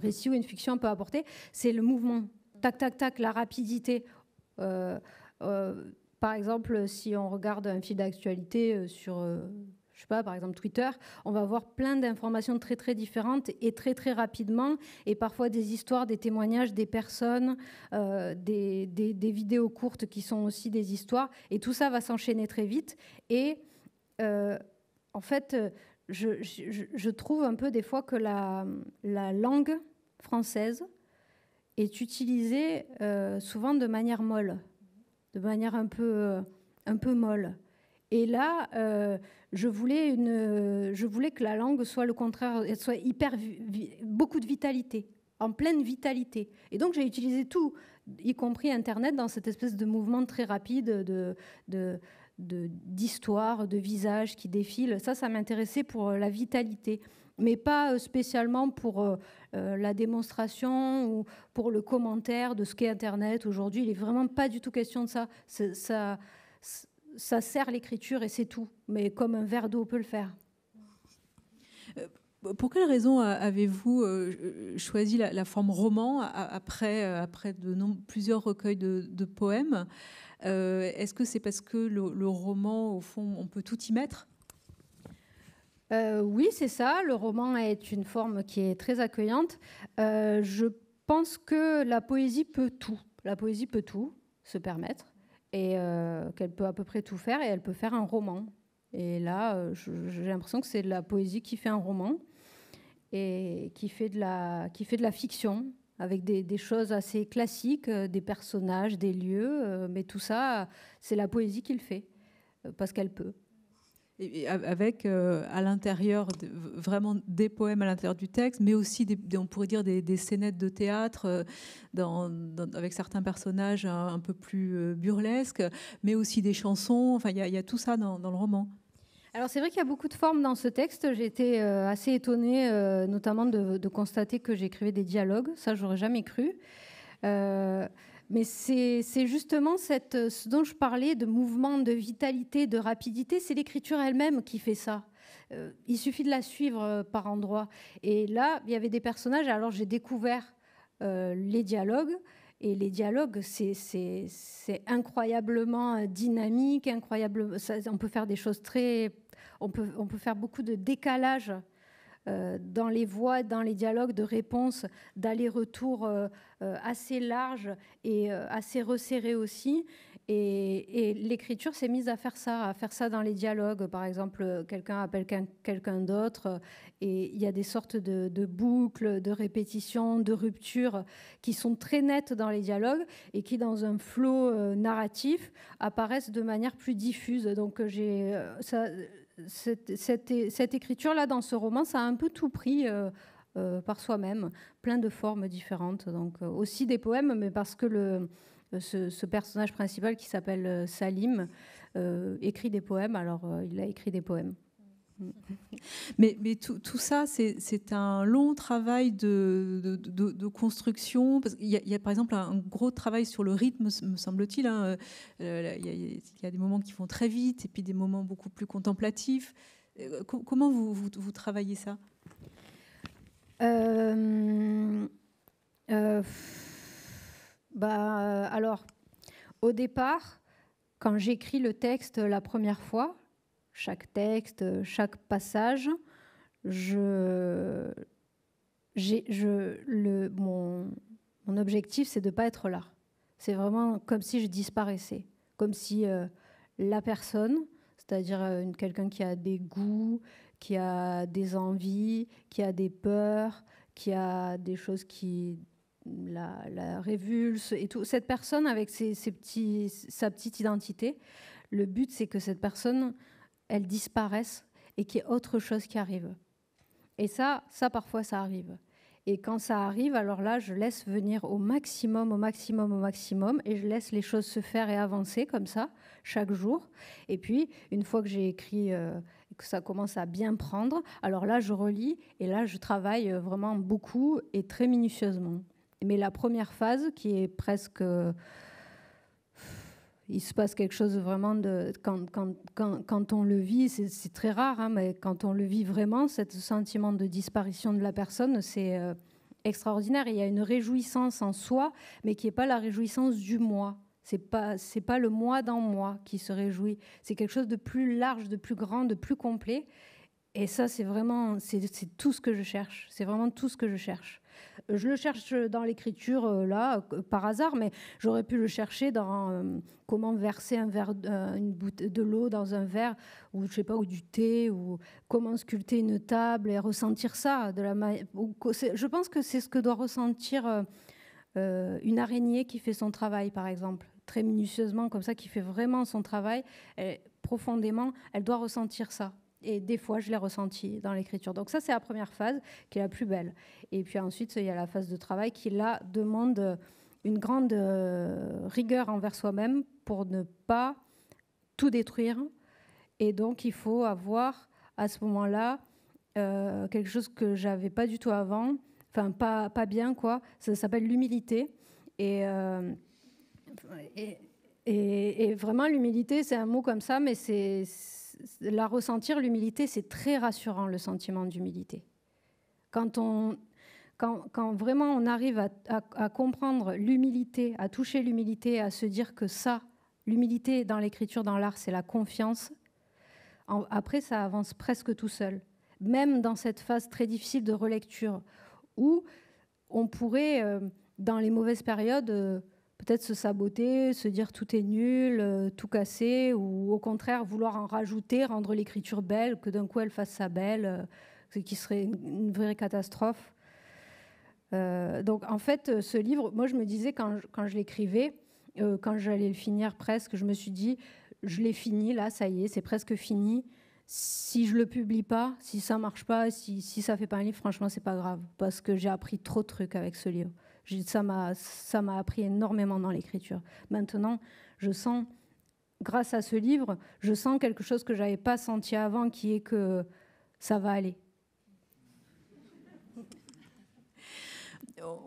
récit ou une fiction peut apporter, c'est le mouvement, tac tac tac, la rapidité. Euh, par exemple, si on regarde un fil d'actualité sur je sais pas, par exemple Twitter, on va avoir plein d'informations très très différentes et très très rapidement, et parfois des histoires, des témoignages, des personnes, euh, des, vidéos courtes qui sont aussi des histoires, et tout ça va s'enchaîner très vite. Et euh, en fait, je, trouve un peu des fois que la, langue française est utilisée euh, souvent de manière molle, de manière un peu, un peu molle. Et là, euh, je, voulais une, euh, je voulais que la langue soit le contraire, elle soit hyper, beaucoup de vitalité, en pleine vitalité. Et donc j'ai utilisé tout, y compris Internet, dans cette espèce de mouvement très rapide de, de d'histoires, de, visages qui défilent. Ça, ça m'intéressait pour euh, la vitalité, mais pas spécialement pour la démonstration ou pour le commentaire de ce qu'est Internet aujourd'hui. Il n'est vraiment pas du tout question de ça. ça ça sert l'écriture et c'est tout, mais comme un verre d'eau peut le faire.
Euh, pour quelle raison avez-vous euh, choisi la, forme roman après, euh, après de plusieurs recueils de, poèmes Est-ce que c'est parce que le, roman, au fond, on peut tout y mettre
Oui, c'est ça. Le roman est une forme qui est très accueillante. je pense que la poésie peut tout. La poésie peut tout se permettre et euh, qu'elle peut à peu près tout faire, et elle peut faire un roman. Et là, euh, j'ai l'impression que c'est de la poésie qui fait un roman, et qui fait de la, fiction, avec des, des choses assez classiques, euh, des personnages, des lieux, mais tout ça, c'est la poésie qui le fait, parce qu'elle peut
avec euh, à l'intérieur vraiment des poèmes à l'intérieur du texte, mais aussi des, on pourrait dire des, des scénettes de théâtre euh, avec certains personnages un, peu plus euh, burlesques, mais aussi des chansons. Enfin, il y, a tout ça dans, le roman.
Alors c'est vrai qu'il y a beaucoup de formes dans ce texte. J'étais assez étonnée, notamment de, de, constater que j'écrivais des dialogues. Ça, j'aurais jamais cru. Mais c'est justement euh, ce dont je parlais de mouvement, de vitalité, de rapidité, c'est l'écriture elle-même qui fait ça. Euh, il suffit de la suivre euh, par endroits. Et là, il y avait des personnages, alors j'ai découvert les dialogues. Et les dialogues, c'est incroyablement dynamique, incroyable. on peut faire des choses très, on peut, on peut faire beaucoup de décalage euh, dans les voix, dans les dialogues de réponse, d'aller-retour euh, euh, assez large et assez resserré aussi. Et, l'écriture s'est mise à faire ça, à faire ça dans les dialogues. Par exemple, quelqu'un appelle quelqu'un d'autre et il y a des sortes de, de boucles, de répétitions, de ruptures qui sont très nettes dans les dialogues et qui, dans un flot narratif, apparaissent de manière plus diffuse. Donc, j'ai cette, cette, écriture-là, dans ce roman, ça a un peu tout pris. Euh, euh, par soi-même, plein de formes différentes. Donc euh, aussi des poèmes, mais parce que ce, personnage principal qui s'appelle Salim écrit des poèmes, alors il a écrit des
poèmes. Mais, tout, ça, c'est un long travail de, construction. il, y a, par exemple un gros travail sur le rythme, me semble-t-il. Hein, euh, euh, il, y a des moments qui vont très vite et puis des moments beaucoup plus contemplatifs. Euh, comment vous, travaillez ça bah, Alors,
au départ, quand j'écris le texte la première fois, chaque texte, chaque passage, je, je, le, mon, mon objectif, c'est de ne pas être là. C'est vraiment comme si je disparaissais, comme si euh, la personne, c'est-à-dire euh, quelqu'un qui a des goûts, qui a des envies, qui a des peurs, qui a des choses qui la, la révulse et tout. Cette personne avec ses, ses petits, sa petite identité, le but c'est que cette personne elles disparaissent et qu'il y ait autre chose qui arrive. Et ça, ça parfois, ça arrive. Et quand ça arrive, alors là, je laisse venir au maximum, au maximum, au maximum, et je laisse les choses se faire et avancer comme ça, chaque jour. Et puis, une fois que j'ai écrit euh, que ça commence à bien prendre, alors là, je relis, et là, je travaille euh, vraiment beaucoup et très minutieusement. Mais la première phase, qui est presque il se passe quelque chose vraiment de. Quand, quand, on le vit, c'est très rare, hein, mais quand on le vit vraiment, ce sentiment de disparition de la personne, c'est euh, extraordinaire. il y a une réjouissance en soi, mais qui n'est pas la réjouissance du moi. C'est pas c'est pas le moi dans moi qui se réjouit. C'est quelque chose de plus large, de plus grand, de plus complet. Et ça, c'est vraiment c'est tout ce que je cherche. C'est vraiment tout ce que je cherche. Je le cherche dans l'écriture euh, là euh, par hasard, mais j'aurais pu le chercher dans euh, comment verser un verre, une bouteille de l'eau dans un verre ou je sais pas ou du thé ou comment sculpter une table et ressentir ça de la. je pense que c'est ce que doit ressentir une araignée qui fait son travail, par exemple, très minutieusement comme ça, qui fait vraiment son travail. profondément, elle doit ressentir ça et des fois, je l'ai ressenti dans l'écriture. Donc ça, c'est la première phase qui est la plus belle. Et puis ensuite, il y a la phase de travail qui, là, demande une grande euh, rigueur envers soi-même pour ne pas tout détruire. Et donc, il faut avoir à ce moment-là euh, quelque chose que j'avais pas du tout avant, enfin pas, pas bien quoi. Ça s'appelle l'humilité. et, euh, et, et, vraiment, l'humilité, c'est un mot comme ça, mais c'est la ressentir, l'humilité, c'est très rassurant, le sentiment d'humilité. Quand, quand, vraiment on arrive à, comprendre l'humilité, à toucher l'humilité, à se dire que ça, l'humilité dans l'écriture, dans l'art, c'est la confiance, après ça avance presque tout seul, même dans cette phase très difficile de relecture, où on pourrait, euh, dans les mauvaises périodes, euh, peut-être se saboter, se dire tout est nul, euh, tout cassé, ou au contraire vouloir en rajouter, rendre l'écriture belle, que d'un coup elle fasse sa belle, euh, ce qui serait une vraie catastrophe. Euh, donc en fait, ce livre, moi je me disais quand je, l'écrivais, quand j'allais le finir presque, je me suis dit, je l'ai fini, là, ça y est, c'est presque fini. Si je le publie pas, si ça marche pas, si, si ça fait pas un livre, franchement, c'est pas grave, parce que j'ai appris trop de trucs avec ce livre. Ça m'a appris énormément dans l'écriture. Maintenant, je sens, grâce à ce livre, je sens quelque chose que je n'avais pas senti avant,
qui est que ça va aller.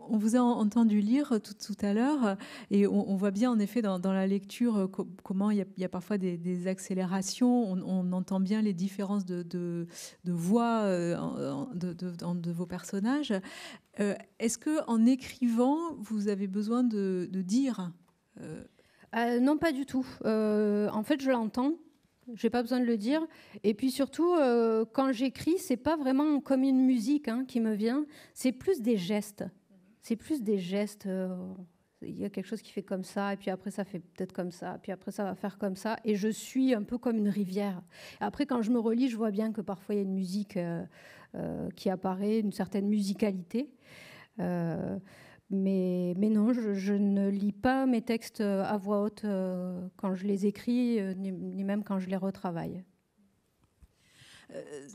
on vous a entendu lire tout, tout à l'heure et on, voit bien en effet dans, la lecture euh, comment il y, a, parfois des, accélérations, on, entend bien les différences de, voix euh, de, vos personnages. Euh, est-ce qu'en écrivant, vous avez besoin de, dire
Non, pas du tout. en fait, je l'entends. J'ai pas besoin de le dire. Et puis surtout, quand j'écris, c'est pas vraiment comme une musique hein, qui me vient, c'est plus des gestes c'est plus des gestes. Euh, il y a quelque chose qui fait comme ça, et puis après ça fait peut-être comme ça, puis après ça va faire comme ça, et je suis un peu comme une rivière. Après, quand je me relis, je vois bien que parfois il y a une musique euh, euh, qui apparaît, une certaine musicalité. Mais, mais, non, je, ne lis pas mes textes à voix haute quand je les écris, ni, même quand je les retravaille.
Euh,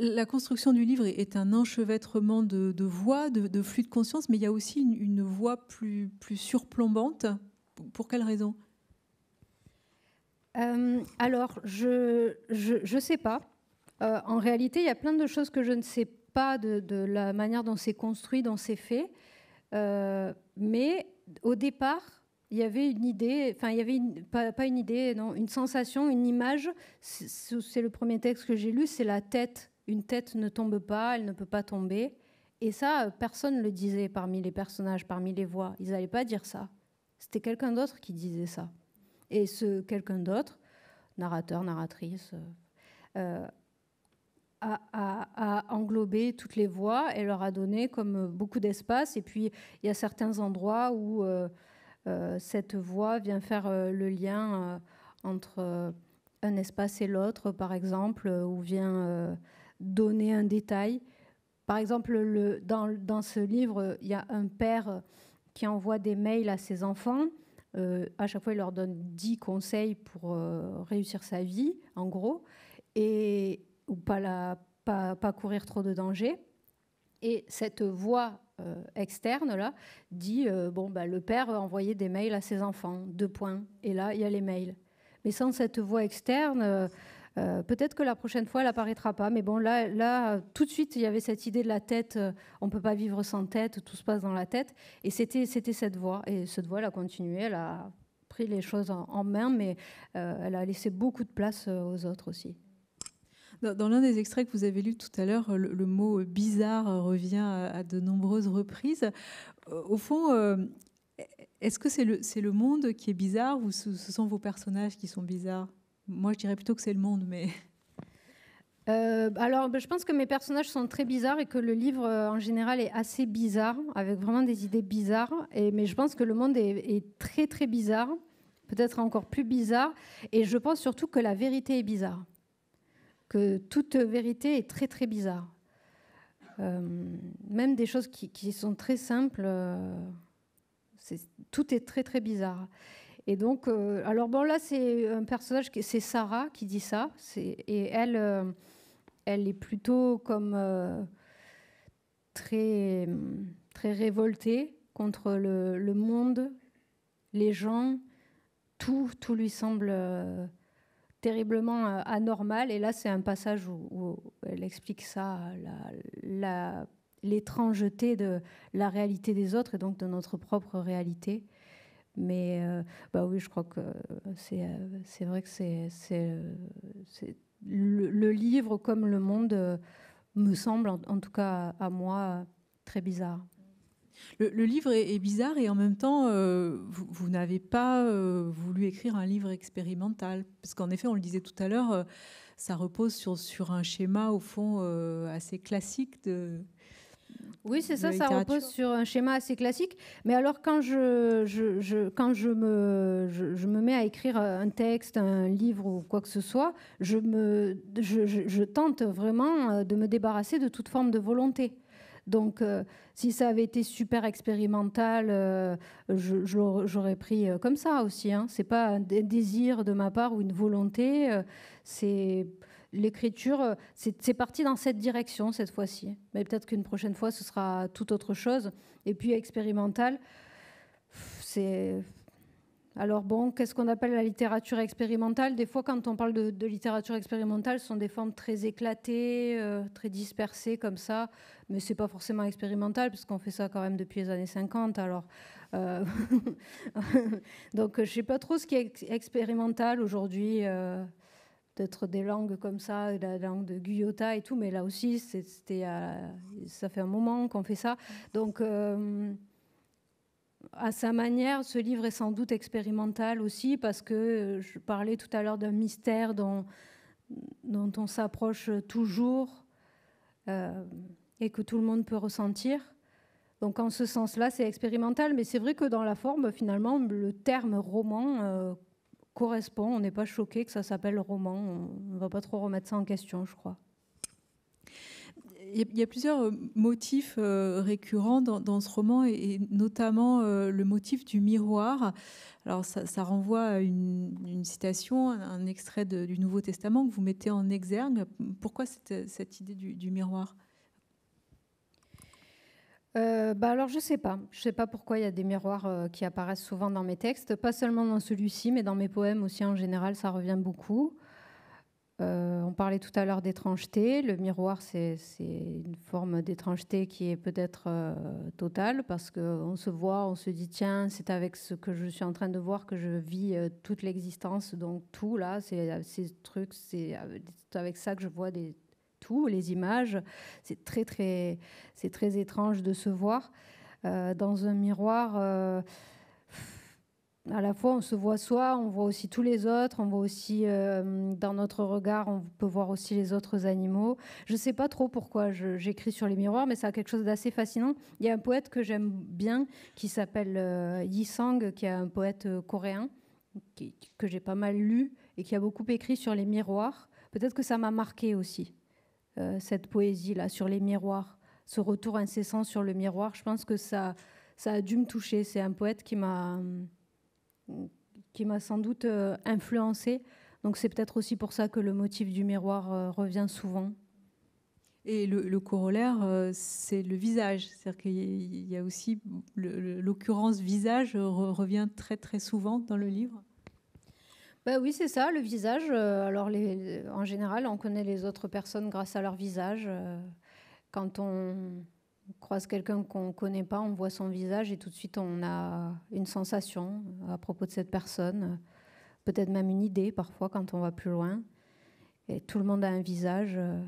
la construction du livre est un enchevêtrement de, de voix, de, flux de conscience, mais il y a aussi une, une voix plus, plus surplombante. Pour quelle raison euh, Alors, je ne je, sais pas.
Euh, en réalité, il y a plein de choses que je ne sais pas de, la manière dont c'est construit, dont c'est fait. mais au départ, il y avait une idée, enfin il y avait pas, une idée, non, une sensation, une image. C'est le premier texte que j'ai lu, c'est la tête. Une tête ne tombe pas, elle ne peut pas tomber. Et ça, euh, personne ne le disait parmi les personnages, parmi les voix. Ils n'allaient pas dire ça. C'était quelqu'un d'autre qui disait ça. Et ce quelqu'un d'autre, narrateur, narratrice, euh, euh, a, englobé toutes les voix et leur a donné comme beaucoup d'espace. Et puis il y a certains endroits où euh, cette voix vient faire euh, le lien euh, entre un espace et l'autre, par exemple, ou vient donner un détail. Par exemple, dans, ce livre, il y a un père qui envoie des mails à ses enfants. à chaque fois, il leur donne 10 conseils pour réussir sa vie, en gros, et, ou pas, pas courir trop de dangers. Et cette voix euh, externe là dit euh, bah, le père envoyé des mails à ses enfants deux points et là il y a les mails mais sans cette voix externe euh, peut-être que la prochaine fois elle apparaîtra pas mais bon là là tout de suite il y avait cette idée de la tête on ne peut pas vivre sans tête tout se passe dans la tête et c'était cette voix et cette voix elle a continué elle a pris les choses en main mais elle a laissé beaucoup de place aux autres aussi
dans, l'un des extraits que vous avez lu tout à l'heure, euh, le, mot euh, bizarre euh, revient à, de nombreuses reprises. Au fond, est-ce que c'est le, monde qui est bizarre ou ce, sont vos personnages qui sont bizarres Moi, je dirais plutôt que c'est le monde, mais...
[LAUGHS] alors, ben, je pense que mes personnages sont très bizarres et que le livre en général est assez bizarre, avec vraiment des idées bizarres. mais je pense que le monde est très très bizarre, peut-être encore plus bizarre. Et je pense surtout que la vérité est bizarre que toute vérité est très très bizarre. Euh, même des choses qui, sont très simples, euh, tout est très très bizarre. Et donc, euh, alors bon, là c'est un personnage, c'est Sarah qui dit ça, et elle, elle est plutôt comme très très révoltée contre le, le, monde, les gens, tout tout lui semble terriblement euh, anormal. Et là, c'est un passage où, elle explique ça, l'étrangeté de la réalité des autres et donc de notre propre réalité. Mais euh, bah oui, je crois que c'est euh, vrai que c'est le, livre comme le monde me semble, en tout cas à moi, très bizarre.
Le, livre est, bizarre et en même temps, euh, vous, n'avez pas euh, voulu écrire un livre expérimental, parce qu'en effet, on le disait tout à l'heure, euh, ça repose sur, un schéma au fond assez classique de, oui, c'est ça, ça repose
sur un schéma assez classique. Mais alors, quand je, quand je me, mets à écrire un texte, un livre ou quoi que ce soit, je, tente vraiment de me débarrasser de toute forme de volonté. Donc, euh, si ça avait été super expérimental, euh, j'aurais pris euh, comme ça aussi. Hein. C'est pas un désir de ma part ou une volonté. c'est l'écriture. C'est parti dans cette direction cette fois-ci. Mais peut-être qu'une prochaine fois, ce sera tout autre chose. Et puis expérimental, c'est alors bon, qu'est-ce qu'on appelle la littérature expérimentale Des fois, quand on parle de, littérature expérimentale, ce sont des formes très éclatées, euh, très dispersées comme ça, mais c'est pas forcément expérimental parce qu'on fait ça quand même depuis les années 50. Alors, euh, [LAUGHS] donc je sais pas trop ce qui est expérimental aujourd'hui. Euh, Peut-être des langues comme ça, la langue de Guyota et tout, mais là aussi, c'était ça fait un moment qu'on fait ça. Donc euh, à sa manière, ce livre est sans doute expérimental aussi, parce que euh, je parlais tout à l'heure d'un mystère dont, on s'approche toujours euh, et que tout le monde peut ressentir. Donc en ce sens-là, c'est expérimental, mais c'est vrai que dans la forme, finalement, le terme roman euh, correspond. On n'est pas choqué que ça s'appelle roman. On ne va pas trop remettre ça en question, je
crois. Il y, a plusieurs euh, motifs euh, récurrents dans, ce roman, et, notamment euh, le motif du miroir. Alors, ça, renvoie à une, citation, un, extrait du Nouveau Testament que vous mettez en exergue. Pourquoi cette, idée du, miroir bah
alors je sais pas, je sais pas pourquoi il y a des miroirs qui apparaissent souvent dans mes textes, pas seulement dans celui-ci, mais dans mes poèmes aussi en général, ça revient beaucoup. Euh, on parlait tout à l'heure d'étrangeté. Le miroir, c'est une forme d'étrangeté qui est peut-être euh, totale parce qu'on se voit, on se dit tiens, c'est avec ce que je suis en train de voir que je vis euh, toute l'existence. Donc tout là, c'est ces trucs, c'est avec ça que je vois des, tout, les images. C'est très très, c'est très étrange de se voir dans un miroir à la fois, on se voit soi, on voit aussi tous les autres, on voit aussi euh, dans notre regard, on peut voir aussi les autres animaux. Je ne sais pas trop pourquoi j'écris sur les miroirs, mais ça a quelque chose d'assez fascinant. Il y a un poète que j'aime bien qui s'appelle euh, Yi Sang, qui est un poète euh, coréen que j'ai pas mal lu et qui a beaucoup écrit sur les miroirs. Peut-être que ça m'a marqué aussi cette poésie là sur les miroirs, ce retour incessant sur le miroir. Je pense que ça a dû me toucher. C'est un poète qui m'a qui m'a sans doute euh, influencée. Donc c'est peut-être aussi pour ça que le motif du miroir euh, revient
souvent. Et le, corollaire, euh, c'est le visage. C'est-à-dire qu'il y a aussi l'occurrence visage revient très très souvent dans le livre.
Bah oui, c'est ça, le visage. Alors les, en général, on connaît les autres personnes grâce à leur visage. Quand on, on croise quelqu'un qu'on ne connaît pas, on voit son visage et tout de suite on a une sensation à propos de cette personne, peut-être même une idée parfois quand on va plus loin. Et tout le monde a un visage. Euh,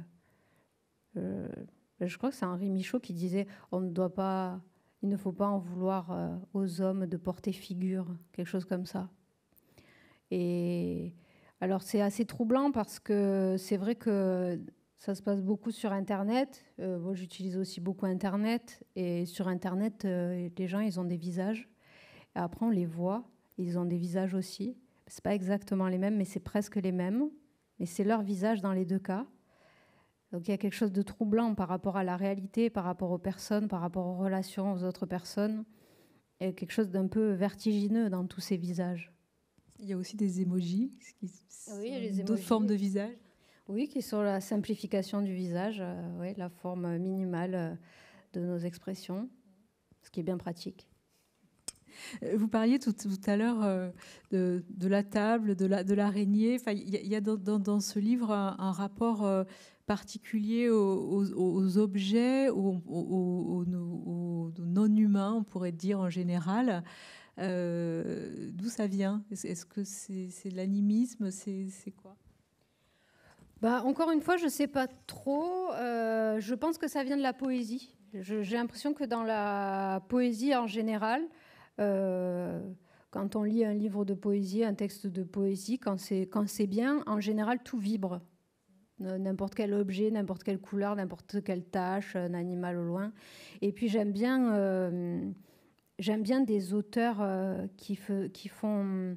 euh, je crois que c'est Henri Michaud qui disait on ne doit pas, il ne faut pas en vouloir euh, aux hommes de porter figure, quelque chose comme ça. Et alors c'est assez troublant parce que c'est vrai que ça se passe beaucoup sur Internet. Euh, moi, j'utilise aussi beaucoup Internet. Et sur Internet, euh, les gens, ils ont des visages. Et après, on les voit. Ils ont des visages aussi. C'est pas exactement les mêmes, mais c'est presque les mêmes. Mais c'est leur visage dans les deux cas. Donc il y a quelque chose de troublant par rapport à la réalité, par rapport aux personnes, par rapport aux relations aux autres personnes. Il y a quelque chose d'un peu vertigineux dans tous ces visages. Il y a aussi des émojis, oui, d'autres formes de visages. Oui, qui sont la simplification du visage, euh, la forme minimale euh, de nos expressions,
ce qui est bien pratique. Euh, vous parliez tout, à l'heure de, la table, de, l'araignée. il y, a dans, ce livre un, rapport particulier aux, objets, aux, non-humains, on pourrait dire en général. d'où ça vient Est-ce que c'est, de l'animisme c'est quoi bah, encore une fois, je ne
sais pas trop. Euh, je pense que ça vient de la poésie. J'ai l'impression que dans la poésie en général, euh, quand on lit un livre de poésie, un texte de poésie, quand c'est bien, en général, tout vibre. N'importe quel objet, n'importe quelle couleur, n'importe quelle tâche, un animal au loin. Et puis j'aime bien, euh, j'aime bien des auteurs qui, qui font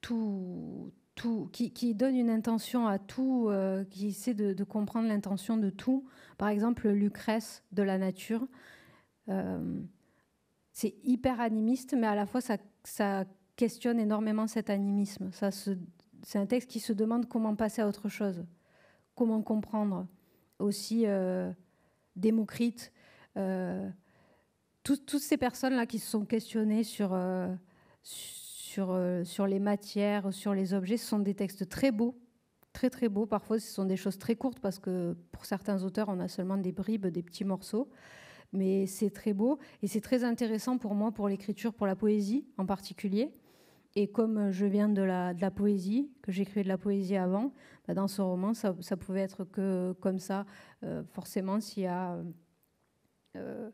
tout, qui, donne une intention à tout, euh, qui essaie de, comprendre l'intention de tout. Par exemple, Lucrèce de la nature, euh, c'est hyper animiste, mais à la fois ça, questionne énormément cet animisme. Ça c'est un texte qui se demande comment passer à autre chose, comment comprendre aussi euh, Démocrite, toutes ces personnes là qui se sont questionnées sur euh, sur, les matières, sur les objets. Ce sont des textes très beaux, très très beaux. Parfois, ce sont des choses très courtes parce que pour certains auteurs, on a seulement des bribes, des petits morceaux. Mais c'est très beau et c'est très intéressant pour moi, pour l'écriture, pour la poésie en particulier. Et comme je viens de la, poésie, que j'écrivais de la poésie avant, bah, dans ce roman, ça, pouvait être que comme ça. Euh, forcément, s'il y a... Euh,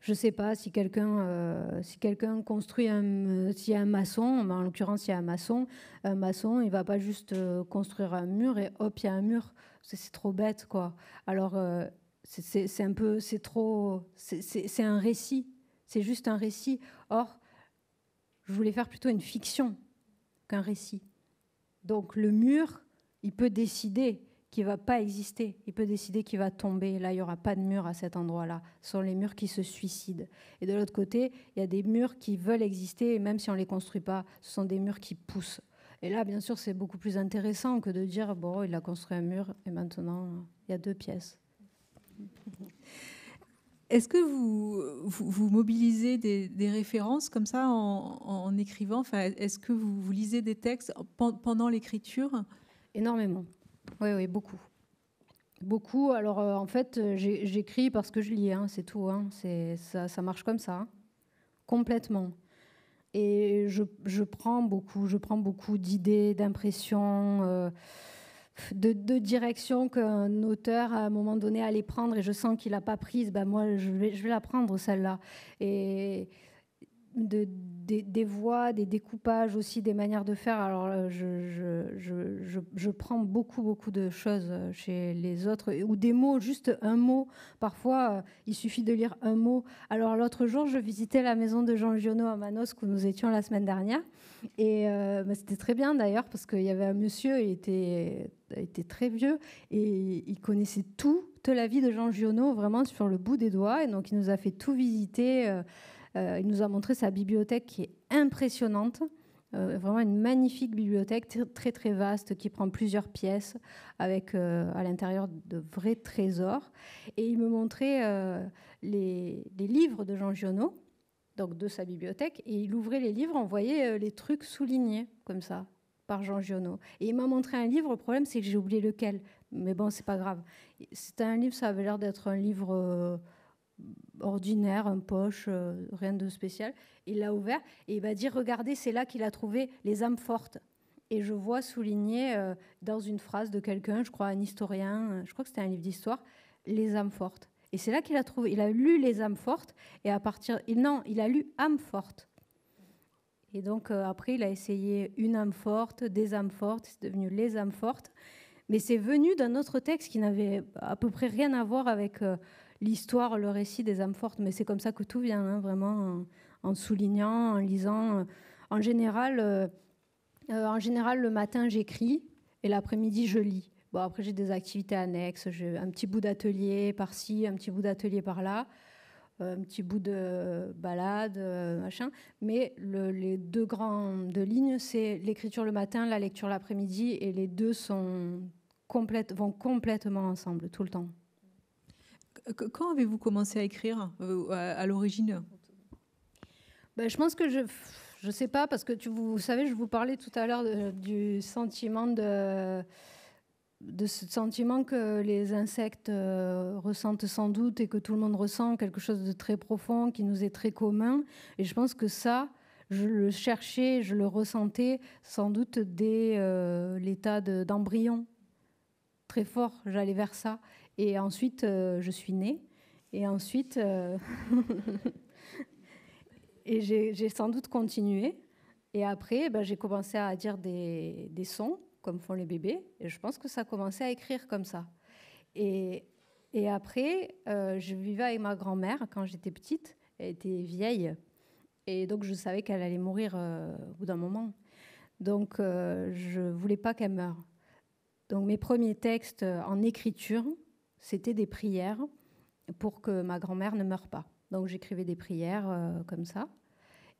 je ne sais pas si quelqu'un euh, si quelqu'un construit un euh, un maçon ben, en l'occurrence il y a un maçon un maçon il va pas juste euh, construire un mur et hop il y a un mur c'est trop bête quoi alors c'est un peu c'est trop c'est un récit c'est juste un récit or je voulais faire plutôt une fiction qu'un récit donc le mur il peut décider qui va pas exister. Il peut décider qu'il va tomber. Là, il n'y aura pas de mur à cet endroit-là. Ce sont les murs qui se suicident. Et de l'autre côté, il y a des murs qui veulent exister, et même si on ne les construit pas, ce sont des murs qui poussent. Et là, bien sûr, c'est beaucoup plus intéressant que de dire, bon, il a construit un mur, et
maintenant, il y a deux pièces. Est-ce que vous, vous, mobilisez des, références comme ça en, écrivant enfin, Est-ce que vous, vous lisez des textes pendant l'écriture Énormément. Oui, oui, beaucoup.
Beaucoup. Alors, euh, en fait, euh, j'écris parce que je lis, hein, c'est tout. Hein. Ça, ça, marche comme ça, hein. complètement. Et je, je, prends beaucoup, je prends beaucoup d'idées, d'impressions, euh, de, directions qu'un auteur, à un moment donné, allait prendre et je sens qu'il n'a pas prise. Ben moi, je vais, je vais la prendre, celle-là. Et de, des, voix, des découpages aussi, des manières de faire. Alors, euh, je, je, prends beaucoup, beaucoup de choses euh, chez les autres, ou des mots, juste un mot. Parfois, euh, il suffit de lire un mot. Alors, l'autre jour, je visitais la maison de Jean Giono à Manos, où nous étions la semaine dernière. Et bah, c'était très bien d'ailleurs, parce qu'il y avait un monsieur, il était, très vieux, et il connaissait tout la vie de Jean Giono, vraiment sur le bout des doigts. Et donc, il nous a fait tout visiter. Euh, il nous a montré sa bibliothèque qui est impressionnante. Euh, vraiment une magnifique bibliothèque très très vaste qui prend plusieurs pièces avec euh, à l'intérieur de vrais trésors. Et il me montrait les, les, livres de Jean Giono, donc de sa bibliothèque, et il ouvrait les livres, on voyait les trucs soulignés comme ça par Jean Giono. Et il m'a montré un livre, le problème c'est que j'ai oublié lequel, mais bon, c'est pas grave. C'était un livre, ça avait l'air d'être un livre ordinaire, un poche, euh, rien de spécial. Il l'a ouvert et il va dire Regardez, c'est là qu'il a trouvé les âmes fortes. Et je vois souligné euh, dans une phrase de quelqu'un, je crois un historien, euh, je crois que c'était un livre d'histoire, les âmes fortes. Et c'est là qu'il a trouvé. Il a lu les âmes fortes et à partir. Non, il a lu âmes fortes. Et donc après, il a essayé une âme forte, des âmes fortes, c'est devenu les âmes fortes. Mais c'est venu d'un autre texte qui n'avait à peu près rien à voir avec l'histoire, le récit des âmes fortes. Mais c'est comme ça que tout vient, hein, vraiment, en, soulignant, en lisant. Euh, en général, euh, euh, en général le matin, j'écris et l'après-midi, je lis. Bon, après, j'ai des activités annexes, j'ai un petit bout d'atelier par-ci, un petit bout d'atelier par-là, un petit bout de balade, machin. Mais les deux grands de lignes, c'est l'écriture le matin, la lecture l'après-midi, et les deux sont vont complètement ensemble tout le temps. Quand avez-vous commencé à écrire euh, à l'origine bah, Je pense que je ne sais pas, parce que tu, vous savez, je vous parlais tout à l'heure du sentiment de, de ce sentiment que les insectes euh, ressentent sans doute et que tout le monde ressent, quelque chose de très profond qui nous est très commun. Et je pense que ça, je le cherchais, je le ressentais sans doute dès euh, l'état d'embryon. très fort, j'allais vers ça. Et ensuite, euh, je suis née. Et ensuite, euh, [LAUGHS] et j'ai sans doute continué. Et après, ben, j'ai commencé à dire des, des, sons, comme font les bébés. Et je pense que ça a commencé à écrire comme ça. Et, et après, euh, je vivais avec ma grand-mère quand j'étais petite. Elle était vieille. Et donc, je savais qu'elle allait mourir au bout d'un moment. Donc, je je voulais pas qu'elle meure. Donc, mes premiers textes en écriture, c'était des prières pour que ma grand-mère ne meure pas. Donc j'écrivais des prières euh, comme ça.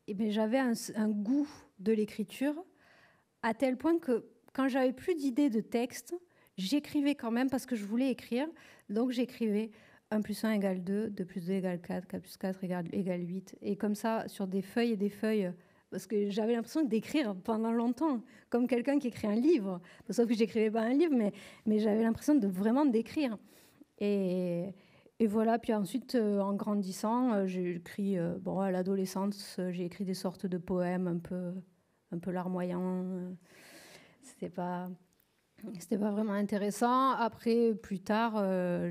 Et mais ben, j'avais un, goût de l'écriture à tel point que quand j'avais plus d'idées de texte, j'écrivais quand même parce que je voulais écrire. Donc j'écrivais 1 plus 1 égale 2, 2 plus 2 égale 4, 4 plus 4 égale, 8. Et comme ça, sur des feuilles et des feuilles, parce que j'avais l'impression d'écrire pendant longtemps, comme quelqu'un qui écrit un livre. Sauf que j'écrivais pas un livre, mais, mais j'avais l'impression de vraiment d'écrire. Et, voilà, puis ensuite, euh, en grandissant, euh, j'ai écrit, euh, bon, à l'adolescence, j'ai écrit des sortes de poèmes un peu, un peu larmoyants. C'était pas, c'était pas vraiment intéressant. Après, plus tard,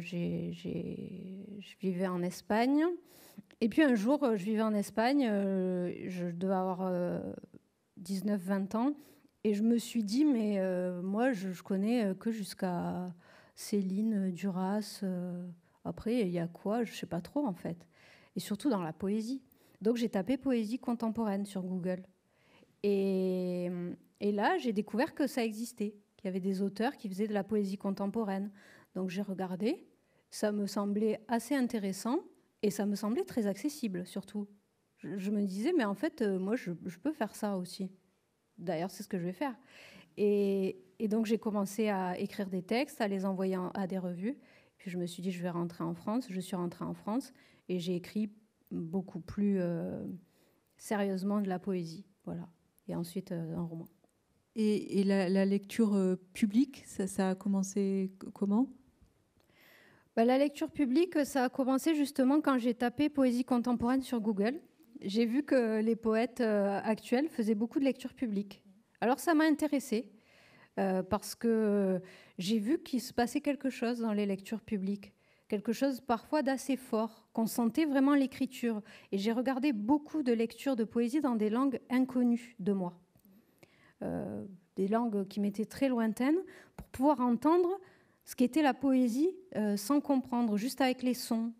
j'ai, je vivais en Espagne. Et puis un jour, je vivais en Espagne, je devais avoir 19-20 ans, et je me suis dit, mais moi, je, je connais que jusqu'à Céline, euh, Duras. Euh, après, il y a quoi Je ne sais pas trop en fait. Et surtout dans la poésie. Donc j'ai tapé poésie contemporaine sur Google. Et, là, j'ai découvert que ça existait, qu'il y avait des auteurs qui faisaient de la poésie contemporaine. Donc j'ai regardé, ça me semblait assez intéressant et ça me semblait très accessible surtout. Je, me disais, mais en fait, euh, moi, je, je peux faire ça aussi. D'ailleurs, c'est ce que je vais faire. Et, et donc j'ai commencé à écrire des textes, à les envoyer à des revues. Puis je me suis dit, je vais rentrer en France. Je suis rentrée en France et j'ai écrit
beaucoup plus euh, sérieusement de la poésie. Voilà. Et ensuite euh, un roman. Et, la, lecture euh, publique, ça, a commencé comment
bah, La lecture publique, ça a commencé justement quand j'ai tapé poésie contemporaine sur Google. J'ai vu que les poètes actuels faisaient beaucoup de lecture publique. Alors ça m'a intéressée. Euh, parce que euh, j'ai vu qu'il se passait quelque chose dans les lectures publiques, quelque chose parfois d'assez fort, qu'on sentait vraiment l'écriture. Et j'ai regardé beaucoup de lectures de poésie dans des langues inconnues de moi, euh, des langues qui m'étaient très lointaines, pour pouvoir entendre ce qu'était la poésie sans comprendre, juste avec les sons.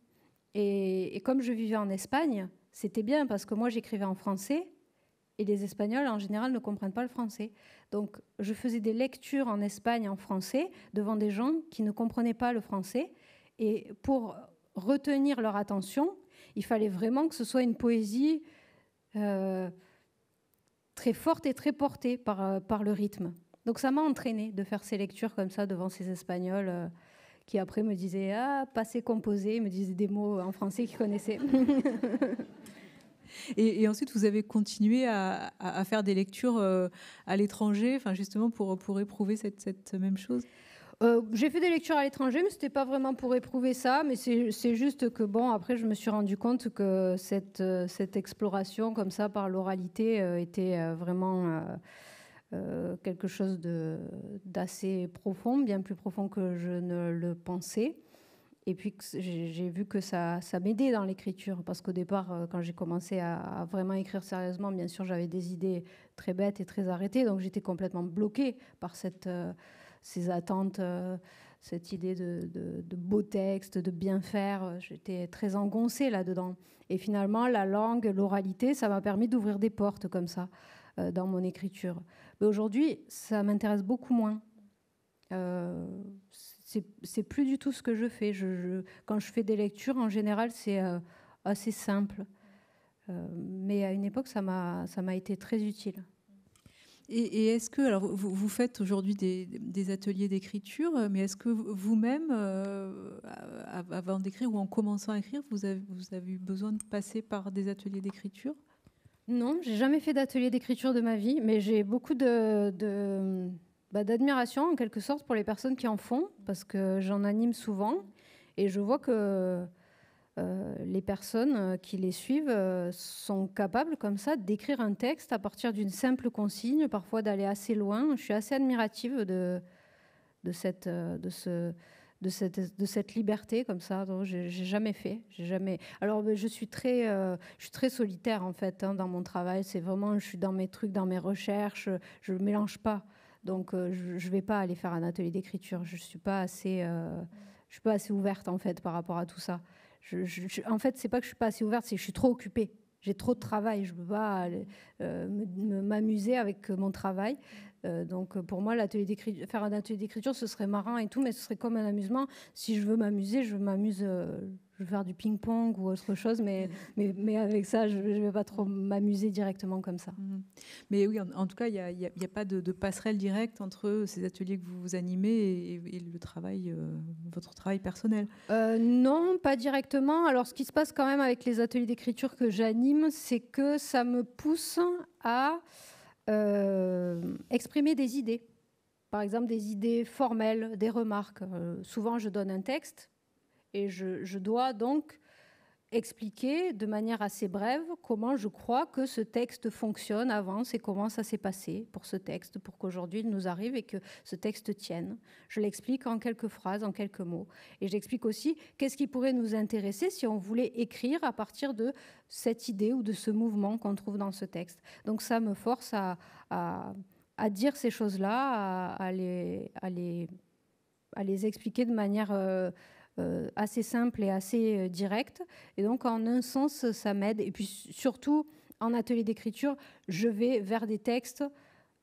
et comme je vivais en Espagne, c'était bien parce que moi j'écrivais en français et les Espagnols en général ne comprennent pas le français. Donc je faisais des lectures en Espagne en français devant des gens qui ne comprenaient pas le français et pour retenir leur attention, il fallait vraiment que ce soit une poésie euh, très forte et très portée par, euh, par le rythme. Donc ça m'a entraîné de faire ces lectures comme ça devant ces Espagnols. Euh, qui après me disaient ah passé composé, me disaient des mots en français qu'ils connaissaient. [LAUGHS]
Et, ensuite, vous avez continué à, faire des lectures euh, à l'étranger, enfin justement pour, pour éprouver cette, cette même chose euh, j'ai fait des lectures
à l'étranger, mais ce n'était pas vraiment pour éprouver ça, mais c'est juste que bon, après, je me suis rendu compte que cette, cette exploration comme ça par l'oralité euh, était vraiment quelque chose d'assez profond, bien plus profond que je ne le pensais. Et puis j'ai vu que ça, ça m'aidait dans l'écriture, parce qu'au départ, euh, quand j'ai commencé à vraiment écrire sérieusement, bien sûr, j'avais des idées très bêtes et très arrêtées, donc j'étais complètement bloquée par cette, euh, ces attentes, euh, cette idée de, beau texte, de bien faire. J'étais très engoncée là-dedans. Et finalement, la langue, l'oralité, ça m'a permis d'ouvrir des portes comme ça dans mon écriture. Mais aujourd'hui, ça m'intéresse beaucoup moins. Euh, c'est plus du tout ce que je fais. Je, quand je fais des lectures, en général, c'est euh, assez simple.
Euh, mais à une époque, ça m'a été très utile. Et, est-ce que, alors vous, faites aujourd'hui des, ateliers d'écriture, mais est-ce que vous-même, euh, avant d'écrire ou en commençant à écrire, vous avez, vous avez eu besoin de passer par des ateliers d'écriture
Non, j'ai jamais fait d'atelier d'écriture de ma vie, mais j'ai beaucoup de bah, d'admiration en quelque sorte pour les personnes qui en font, parce que j'en anime souvent et je vois que euh, les personnes euh, qui les suivent euh, sont capables comme ça d'écrire un texte à partir d'une simple consigne, parfois d'aller assez loin. Je suis assez admirative de, de, cette, de, ce, de, de cette liberté comme ça. J'ai jamais fait. Jamais... Alors ben, je suis, très, je suis très solitaire en fait hein, dans mon travail. C'est vraiment, je suis dans mes trucs, dans mes recherches. Je ne mélange pas. Donc, euh, je ne vais pas aller faire un atelier d'écriture. Je ne suis pas assez, euh, je suis pas assez ouverte en fait par rapport à tout ça. Je, en fait, c'est pas que je suis pas assez ouverte, c'est que je suis trop occupée. J'ai trop de travail. Je ne peux pas euh, m'amuser avec mon travail. donc, pour moi, faire un atelier d'écriture, ce serait marrant et tout, mais ce serait comme un amusement. Si je veux m'amuser, je m'amuse je vais faire du ping-pong ou autre chose, mais, mais, mais avec ça, je ne vais pas trop m'amuser directement comme ça. Mhm.
Mais oui, en, tout cas, il n'y a, a, pas de, passerelle directe entre ces ateliers que vous, vous animez et, le travail, euh, votre travail personnel
euh, Non, pas directement. Alors, ce qui se passe quand même avec les ateliers d'écriture que j'anime, c'est que ça me pousse à euh, exprimer des idées. Par exemple, des idées formelles, des remarques. souvent, je donne un texte, et je, dois donc expliquer de manière assez brève comment je crois que ce texte fonctionne, avance et comment ça s'est passé pour ce texte, pour qu'aujourd'hui il nous arrive et que ce texte tienne. Je l'explique en quelques phrases, en quelques mots. Et j'explique aussi qu'est-ce qui pourrait nous intéresser si on voulait écrire à partir de cette idée ou de ce mouvement qu'on trouve dans ce texte. Donc ça me force à, dire ces choses-là, à, les, à, les, expliquer de manière... Euh, euh, assez simple et assez euh, direct. Et donc, en un sens, ça m'aide. Et puis, surtout, en atelier d'écriture, je vais vers des textes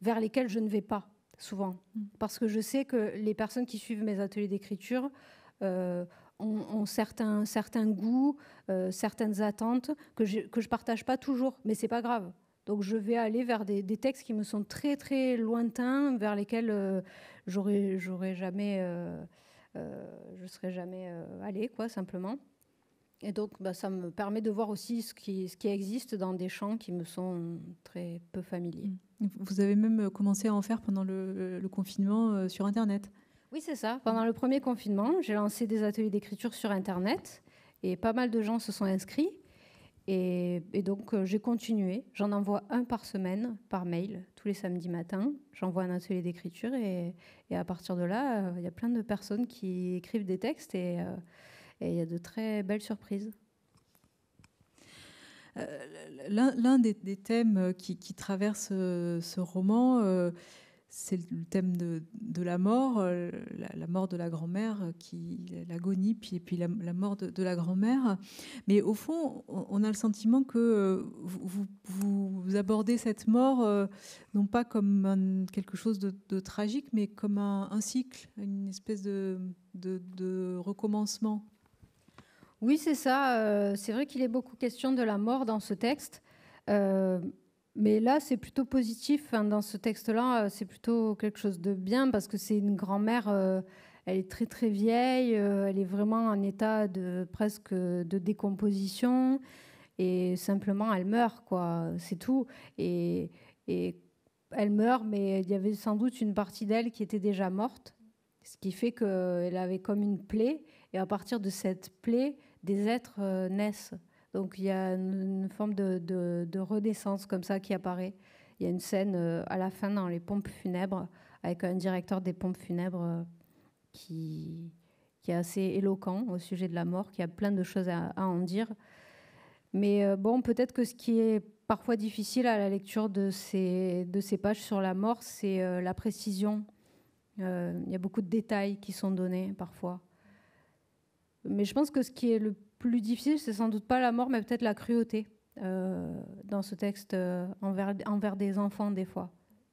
vers lesquels je ne vais pas souvent. Mm. Parce que je sais que les personnes qui suivent mes ateliers d'écriture euh, ont, certains, certains goûts, certaines attentes que je ne que je partage pas toujours, mais c'est pas grave. Donc je vais aller vers des, textes qui me sont très très lointains, vers lesquels je j'aurais jamais euh, je ne serais jamais euh, allée, quoi, simplement. Et donc, bah, ça me permet de voir aussi ce qui, ce qui existe dans des champs qui me sont très peu familiers.
Mmh. Vous avez même euh, commencé à en faire pendant le, confinement sur Internet. Oui, c'est ça. Pendant le premier confinement,
j'ai lancé des ateliers d'écriture sur Internet et pas mal de gens se sont inscrits. Et, et donc, j'ai continué. J'en envoie un par semaine par mail tous les samedis matins, j'envoie un atelier d'écriture et, à partir de là, euh, il y a plein de personnes qui
écrivent des textes et euh, il y a de très belles surprises. Euh, l'un des, thèmes qui, qui traverse ce roman, c'est le thème de, la mort, euh, la, mort de la grand-mère, euh, qui l'agonie, puis, puis la, mort de, la grand-mère. Mais au fond, on a le sentiment que euh, vous, abordez cette mort non pas comme quelque chose de, tragique, mais comme un, cycle, une espèce de, recommencement. Oui, c'est ça. c'est vrai qu'il est beaucoup question
de la mort dans ce texte. Mais là, c'est plutôt positif. Hein, dans ce texte-là, euh, c'est plutôt quelque chose de bien parce que c'est une grand-mère. Euh, elle est très très vieille. Euh, elle est vraiment en état de presque de décomposition et simplement elle meurt quoi. C'est tout. Et, elle meurt, mais il y avait sans doute une partie d'elle qui était déjà morte, ce qui fait qu'elle avait comme une plaie. Et à partir de cette plaie, des êtres naissent. Donc il y a une, forme de, renaissance comme ça qui apparaît. Il y a une scène euh, à la fin dans les pompes funèbres avec un directeur des pompes funèbres euh, qui, qui est assez éloquent au sujet de la mort, qui a plein de choses à, en dire. Mais euh, bon, peut-être que ce qui est parfois difficile à la lecture de ces, de ces pages sur la mort, c'est la précision. il y a beaucoup de détails qui sont donnés parfois. Mais je pense que ce qui est le plus difficile, c'est sans doute pas la mort, mais peut-être la cruauté euh, dans ce texte euh, envers, envers, des enfants, des fois.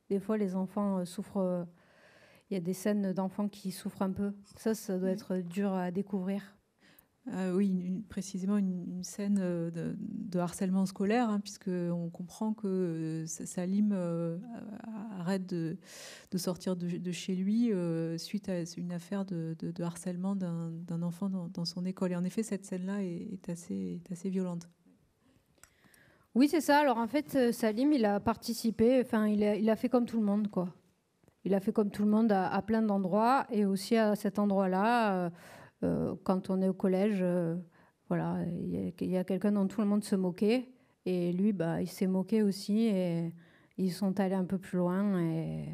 Des fois, les enfants euh, souffrent. Il y a des scènes d'enfants qui souffrent un peu. Ça, ça doit
être dur à découvrir. Euh, oui, précisément une, scène euh, de, harcèlement scolaire, hein, puisque on comprend que euh, Salim arrête de, sortir de, chez lui suite à une affaire de, harcèlement d'un enfant dans, son école. Et en effet, cette scène-là est, assez, violente.
Oui, c'est ça. Alors en fait, Salim, il a participé, enfin, il a, fait comme tout le monde, quoi. Il a fait comme tout le monde à plein d'endroits et aussi à cet endroit-là. Euh, quand on est au collège, euh, voilà, il y a, quelqu'un dont tout le monde se moquait. Et lui, bah, il s'est moqué aussi. Et ils sont allés un peu plus loin. Et,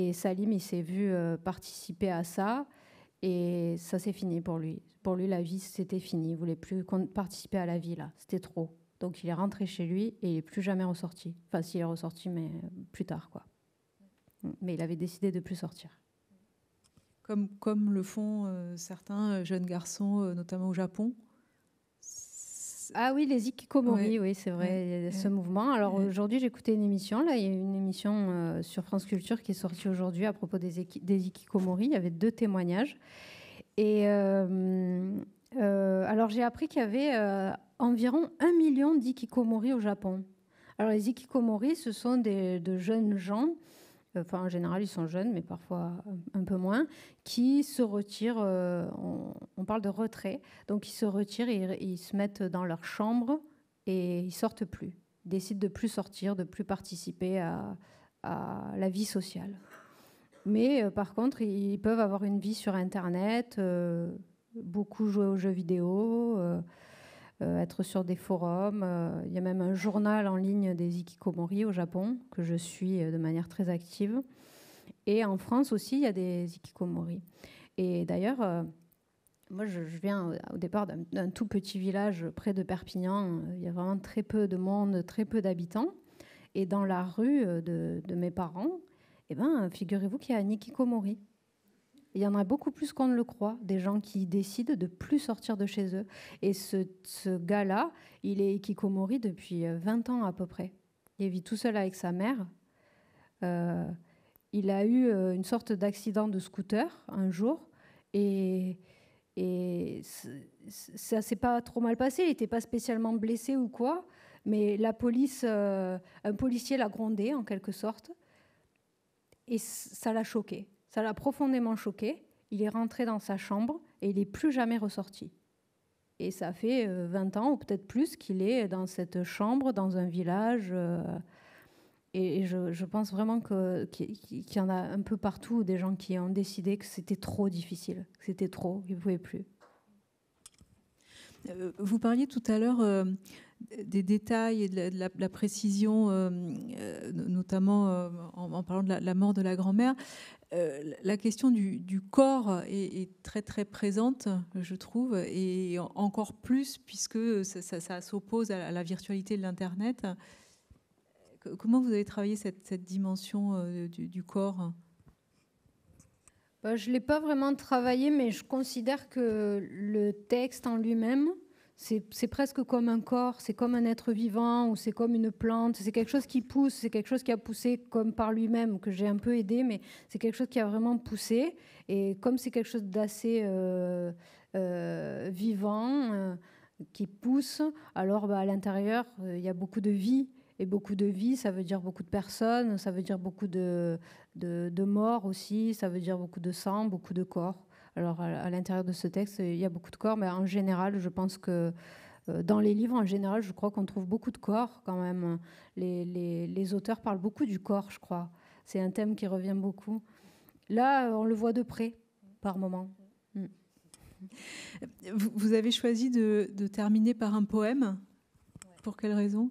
euh, Salim, il s'est vu participer à ça. Et ça, s'est fini pour lui. Pour lui, la vie, c'était fini. Il voulait plus participer à la vie, là. C'était trop. Donc, il est rentré chez lui et il n'est plus jamais ressorti. Enfin, s'il est ressorti, mais plus tard, quoi.
Mais il avait décidé de plus sortir comme, le font euh, certains euh, jeunes garçons, euh, notamment au Japon ah oui, les
ikikomori, oui, c'est vrai, ce mouvement. Alors aujourd'hui, aujourd'hui, écouté une émission, là, il y a une émission sur France Culture qui est sortie aujourd'hui à propos des, ikikomori. Il y avait deux témoignages. Et alors j'ai appris qu'il y avait environ un million d'ikikomori au Japon. Alors les ikikomori, ce sont de jeunes gens enfin en général ils sont jeunes, mais parfois euh, un peu moins, qui se retirent, euh, on, parle de retrait, donc ils se retirent, ils, se mettent dans leur chambre et ils sortent plus, décident de plus sortir, de plus participer à, la vie sociale. Mais euh, par contre, ils peuvent avoir une vie sur Internet, beaucoup jouer aux jeux vidéo. Euh, être sur des forums. Euh, il y a même un journal en ligne des Ikikomori au Japon que je suis euh, de manière très active. Et en France aussi, il y a des Ikikomori. Et d'ailleurs, moi, je, viens au départ d'un tout petit village près de Perpignan. Il y a vraiment très peu de monde, très peu d'habitants. Et dans la rue de, mes parents, eh ben, figurez-vous qu'il y a un Ikikomori. Il y en a beaucoup plus qu'on ne le croit, des gens qui décident de plus sortir de chez eux. Et ce, gars-là, il est Ikikomori depuis 20 euh, ans à peu près. Il vit tout seul avec sa mère. Euh, il a eu euh, une sorte d'accident de scooter un jour. Et, ça ça s'est pas trop mal passé. Il n'était pas spécialement blessé ou quoi. Mais la police, un policier l'a grondé en quelque sorte. Et ça l'a choqué. Ça l'a profondément choqué. Il est rentré dans sa chambre et il n'est plus jamais ressorti. Et ça fait 20 euh, ans, ou peut-être plus, qu'il est dans cette chambre, dans un village. Euh, et je, pense vraiment qu'il y en a un peu partout des gens qui ont décidé que c'était trop difficile, que c'était trop,
ils ne pouvaient plus. Euh, vous parliez tout à l'heure des détails et de la, précision, euh, euh, notamment euh, en, parlant de la, mort de la grand-mère. la question du, corps est, très très présente, je trouve, et encore plus puisque ça, s'oppose à la virtualité de l'Internet. Comment vous avez travaillé cette, dimension du, corps bah, Je ne l'ai pas vraiment travaillé, mais je
considère que le texte en lui-même c'est presque comme un corps, c'est comme un être vivant ou c'est comme une plante, c'est quelque chose qui pousse, c'est quelque chose qui a poussé comme par lui-même, que j'ai un peu aidé, mais c'est quelque chose qui a vraiment poussé. Et comme c'est quelque chose d'assez euh, euh, vivant, euh, qui pousse, alors bah, à l'intérieur, il y a beaucoup de vie. Et beaucoup de vie, ça veut dire beaucoup de personnes, ça veut dire beaucoup de morts aussi, ça veut dire beaucoup de sang, beaucoup de corps. Alors à, l'intérieur de ce texte, il y a beaucoup de corps, mais en général, je pense que euh, dans les livres, en général, je crois qu'on trouve beaucoup de corps quand même. Les, auteurs parlent beaucoup du corps, je crois. C'est un thème qui revient beaucoup. Là, euh, on le voit de près, par moment. Mm.
Vous avez choisi de, de terminer par un poème. Pour quelle raison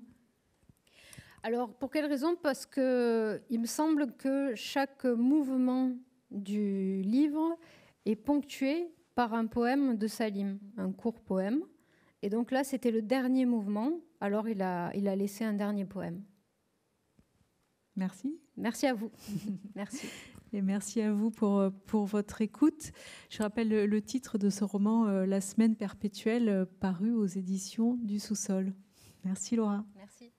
alors, pour quelle raison Parce que il me semble
que chaque mouvement du livre et ponctué par un poème de Salim, un court poème. Et donc là, c'était le dernier mouvement, alors il a, il a laissé un dernier poème.
Merci. Merci à vous. [LAUGHS] merci. Et merci à vous pour, euh, pour votre écoute. Je rappelle le, titre de ce roman, euh, La semaine perpétuelle, euh, paru aux éditions du sous-sol. Merci Laura. Merci.